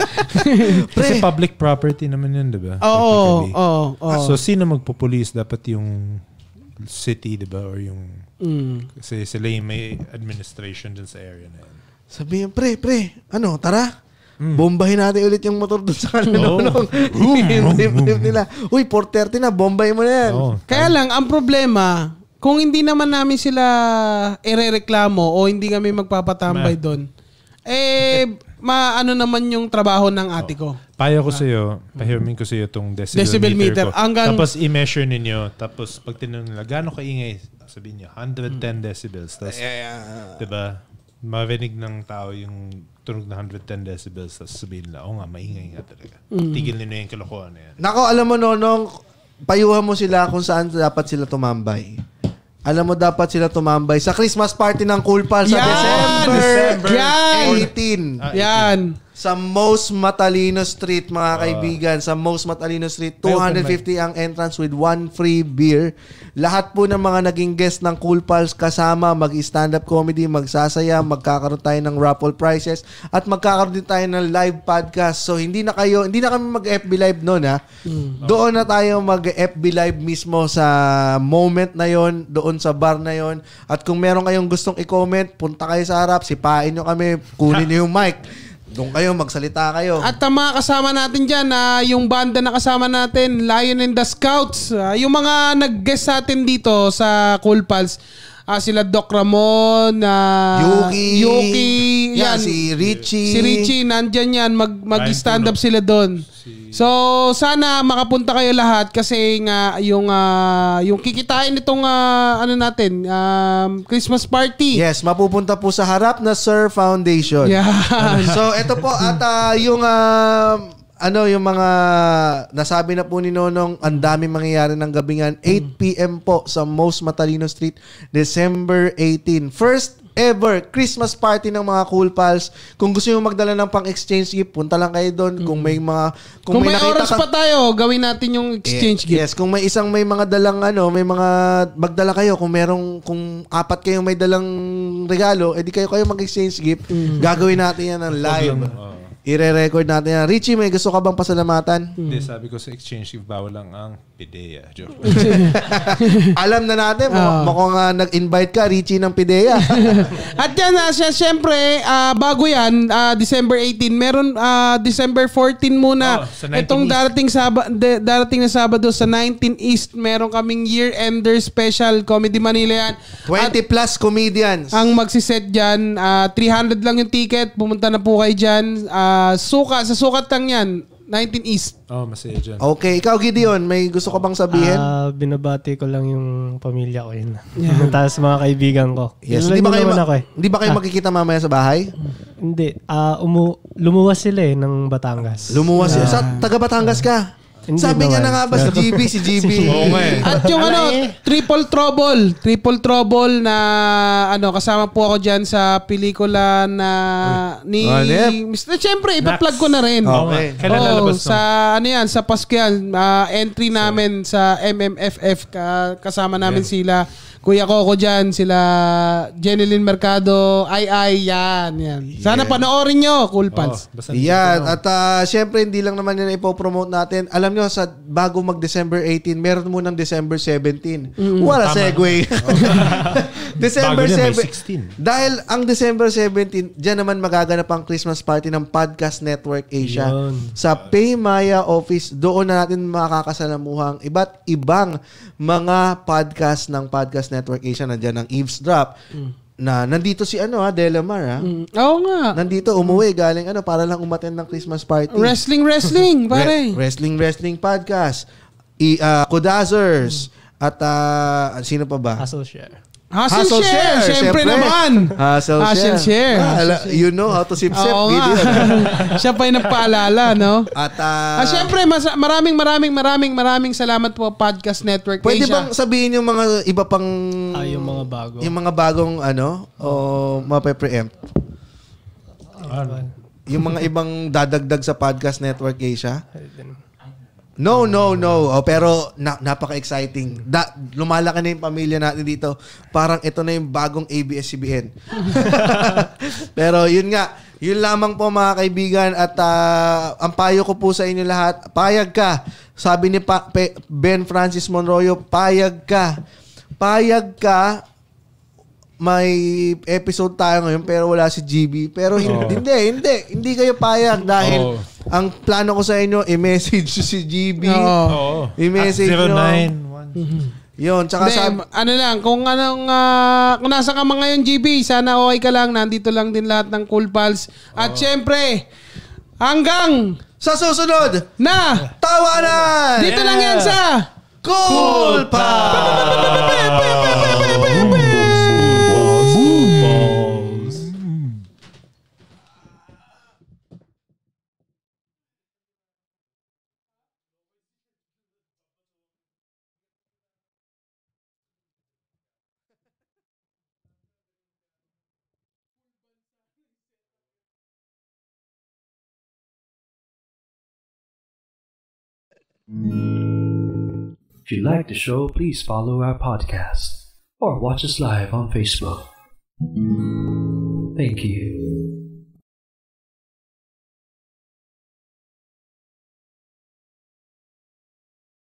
Kasi public property naman yun, di ba? Oo, oo, oo. So, sino magpupulis? Dapat yung city, di ba? Or yung... Mm. Kasi sila yung may administration dun sa area na yun. Sabi niya, pre, pre, ano, tara. Mm. Bombahin natin ulit yung motor doon sa kanilong. Oh. nila. Uy, 4.30 na, bombahin mo na yan. Oh. Kaya lang, ang problema, kung hindi naman namin sila irereklamo o hindi kami magpapatambay doon, eh, maano naman yung trabaho ng ate ko. Oh. Payo ko sa iyo, pahirmin ko sa iyo tong decibel, Decibel meter meter. ko. Hanggang- tapos i-measure ninyo. Tapos pag tinanong nila, gaano kaingay? Sabihin niyo, 110 hmm. decibels. Tapos, di diba, Marinig ng tao yung tunog na 110 decibels. Tapos sabihin nila, oo nga, maingay nga talaga. Hmm. Tigil ninyo yung kalokohan na yan. Nako, alam mo, Nonong, payuhan mo sila kung saan dapat sila tumambay. Alam mo, dapat sila tumambay sa Christmas party ng Cool Pals sa December, December Yan! 18. Yan! sa most matalino street, mga ah. kaibigan. Sa most matalino street, 250 ang entrance with one free beer. Lahat po ng mga naging guest ng Cool Pals kasama, mag-stand-up comedy, magsasaya, magkakaroon tayo ng raffle prizes, at magkakaroon din tayo ng live podcast. So, hindi na kayo, hindi na kami mag-FB live noon, ha? Mm. Doon na tayo mag-FB live mismo sa moment na yon doon sa bar na yon At kung meron kayong gustong i-comment, punta kayo sa harap, sipain nyo kami, kunin nyo yung mic. Doon kayo, magsalita kayo. At ang mga kasama natin dyan, uh, yung banda na kasama natin, Lion and the Scouts, uh, yung mga nag-guest sa atin dito sa Cool Pals, ah, sila Doc Ramon, ah, Yuki, Yuki yan, yan, si Richie. Si Richie, nandyan yan. Mag, mag-stand up sila doon. So, sana makapunta kayo lahat kasi nga yung, ah, yung kikitain itong ah, ano natin, um, Christmas party. Yes, mapupunta po sa harap na Sir Foundation. Yan. So, ito po at ah, yung ah, ano yung mga nasabi na po ni Nonong, ang dami mangyayari ng gabingan. 8pm mm. po sa Most Matalino Street, December 18. First ever Christmas party ng mga cool pals. Kung gusto niyo magdala ng pang-exchange gift, punta lang kayo doon. Kung mm. may mga... Kung, Kung may, may oras nakita pa tayo, gawin natin yung exchange gift. Yes, kung may isang may mga dalang ano, may mga magdala kayo kung merong kung apat kayong may dalang regalo, edi kayo kayo mag-exchange gift. Mm. Gagawin natin 'yan ng live. Ire-record natin yan. Richie, may gusto ka bang pasalamatan? Hindi, sabi ko sa exchange, if bawal lang ang Pidea. Alam na natin, oh. mukhang uh, nag-invite ka, Richie ng Pidea. At yan, uh, ah, siya, syempre, uh, bago yan, uh, December 18, meron uh, December 14 muna. Oh, sa Itong darating, saba, de, darating na Sabado sa 19 East, meron kaming year-ender special Comedy Manila yan. 20 At, plus comedians. Ang magsiset dyan, uh, 300 lang yung ticket. Pumunta na po kayo dyan. Uh, suka, sa sukat lang yan. 19 East. Oh, masaya dyan. Okay, ikaw Gideon, may gusto ka bang sabihin? Ah, binabati ko lang yung pamilya ko yun. Yeah. Tapos mga kaibigan ko. Yes. Hindi ba kayo, ma- ako eh. hindi ba kayo ah. magkikita mamaya sa bahay? Hindi. Ah, umu- lumuwas sila eh ng Batangas. Lumuwas. Yeah. Sa taga Batangas ka? Hindi Sabi niya na nga ba si GB, si GB. Eh. At yung ano, Triple Trouble. Triple Trouble na ano, kasama po ako dyan sa pelikula na ni... Oh, ah, Mr. Eh, Siyempre, ipa-plug ko na rin. Okay. Kailan oh, lalabas Sa ano yan, sa Pasko yan. Uh, entry namin sa MMFF. Ka, kasama namin sila. Kuya Coco dyan, sila Jenilyn Mercado, ay ay, yan, yan. Sana Yeah. panoorin nyo, Cool oh, Pants. Oh, Yan. At ah, syempre, hindi lang naman yan ipopromote natin. Alam nyo, sa bago mag-December 18, meron ng December 17. Mm. Wala a segue. Oh. December Bago 16. Dahil ang December 17, dyan naman magaganap ang Christmas party ng Podcast Network Asia. Yun. Sa Paymaya office, doon na natin makakasalamuhang iba't ibang mga podcast ng Podcast Network Asia, nandiyan ang eavesdrop. Mm. Na nandito si ano ha, Delamar ha. Mm. Oo nga. Nandito umuwi galing ano para lang umaten ng Christmas party. Wrestling wrestling, pare. Re- wrestling wrestling podcast. I uh, Kudazers. Mm. At uh, sino pa ba? Hustle Share. Hustle, hustle share, share syempre naman. Hustle, hustle share. share. Ah, you know how to sip-sip. Oo Siya pa yung nagpaalala, no? At, uh, ah, syempre, mas, maraming, maraming, maraming, maraming salamat po Podcast Network Pwede Asia. bang sabihin yung mga iba pang... Ah, yung mga bago. Yung mga bagong, ano, o mape-preempt? Ah, ano? Yung mga ibang dadagdag sa Podcast Network Asia? No, no, no. Oh, pero na, napaka-exciting. Da, lumalaki na yung pamilya natin dito. Parang ito na yung bagong ABS-CBN. pero yun nga, yun lamang po mga kaibigan at uh, ang payo ko po sa inyo lahat, payag ka. Sabi ni pa- Pe- Ben Francis Monroyo, payag ka. Payag ka may episode tayo ngayon pero wala si GB. Pero hindi, oh. hindi, hindi. Hindi kayo payag dahil oh. ang plano ko sa inyo, i-message si GB. Oh. I-message nyo. 09. Mhm. Yun, tsaka Dem, sa... Ano lang, kung anong... Uh, kung nasa ka mga ngayon, GB, sana okay ka lang. Nandito lang din lahat ng Cool Pals. Oh. At syempre, hanggang... Sa susunod na... Tawanan! Dito lang yan sa... Cool Pals! Cool Pals! If you like the show, please follow our podcast or watch us live on Facebook. Thank you.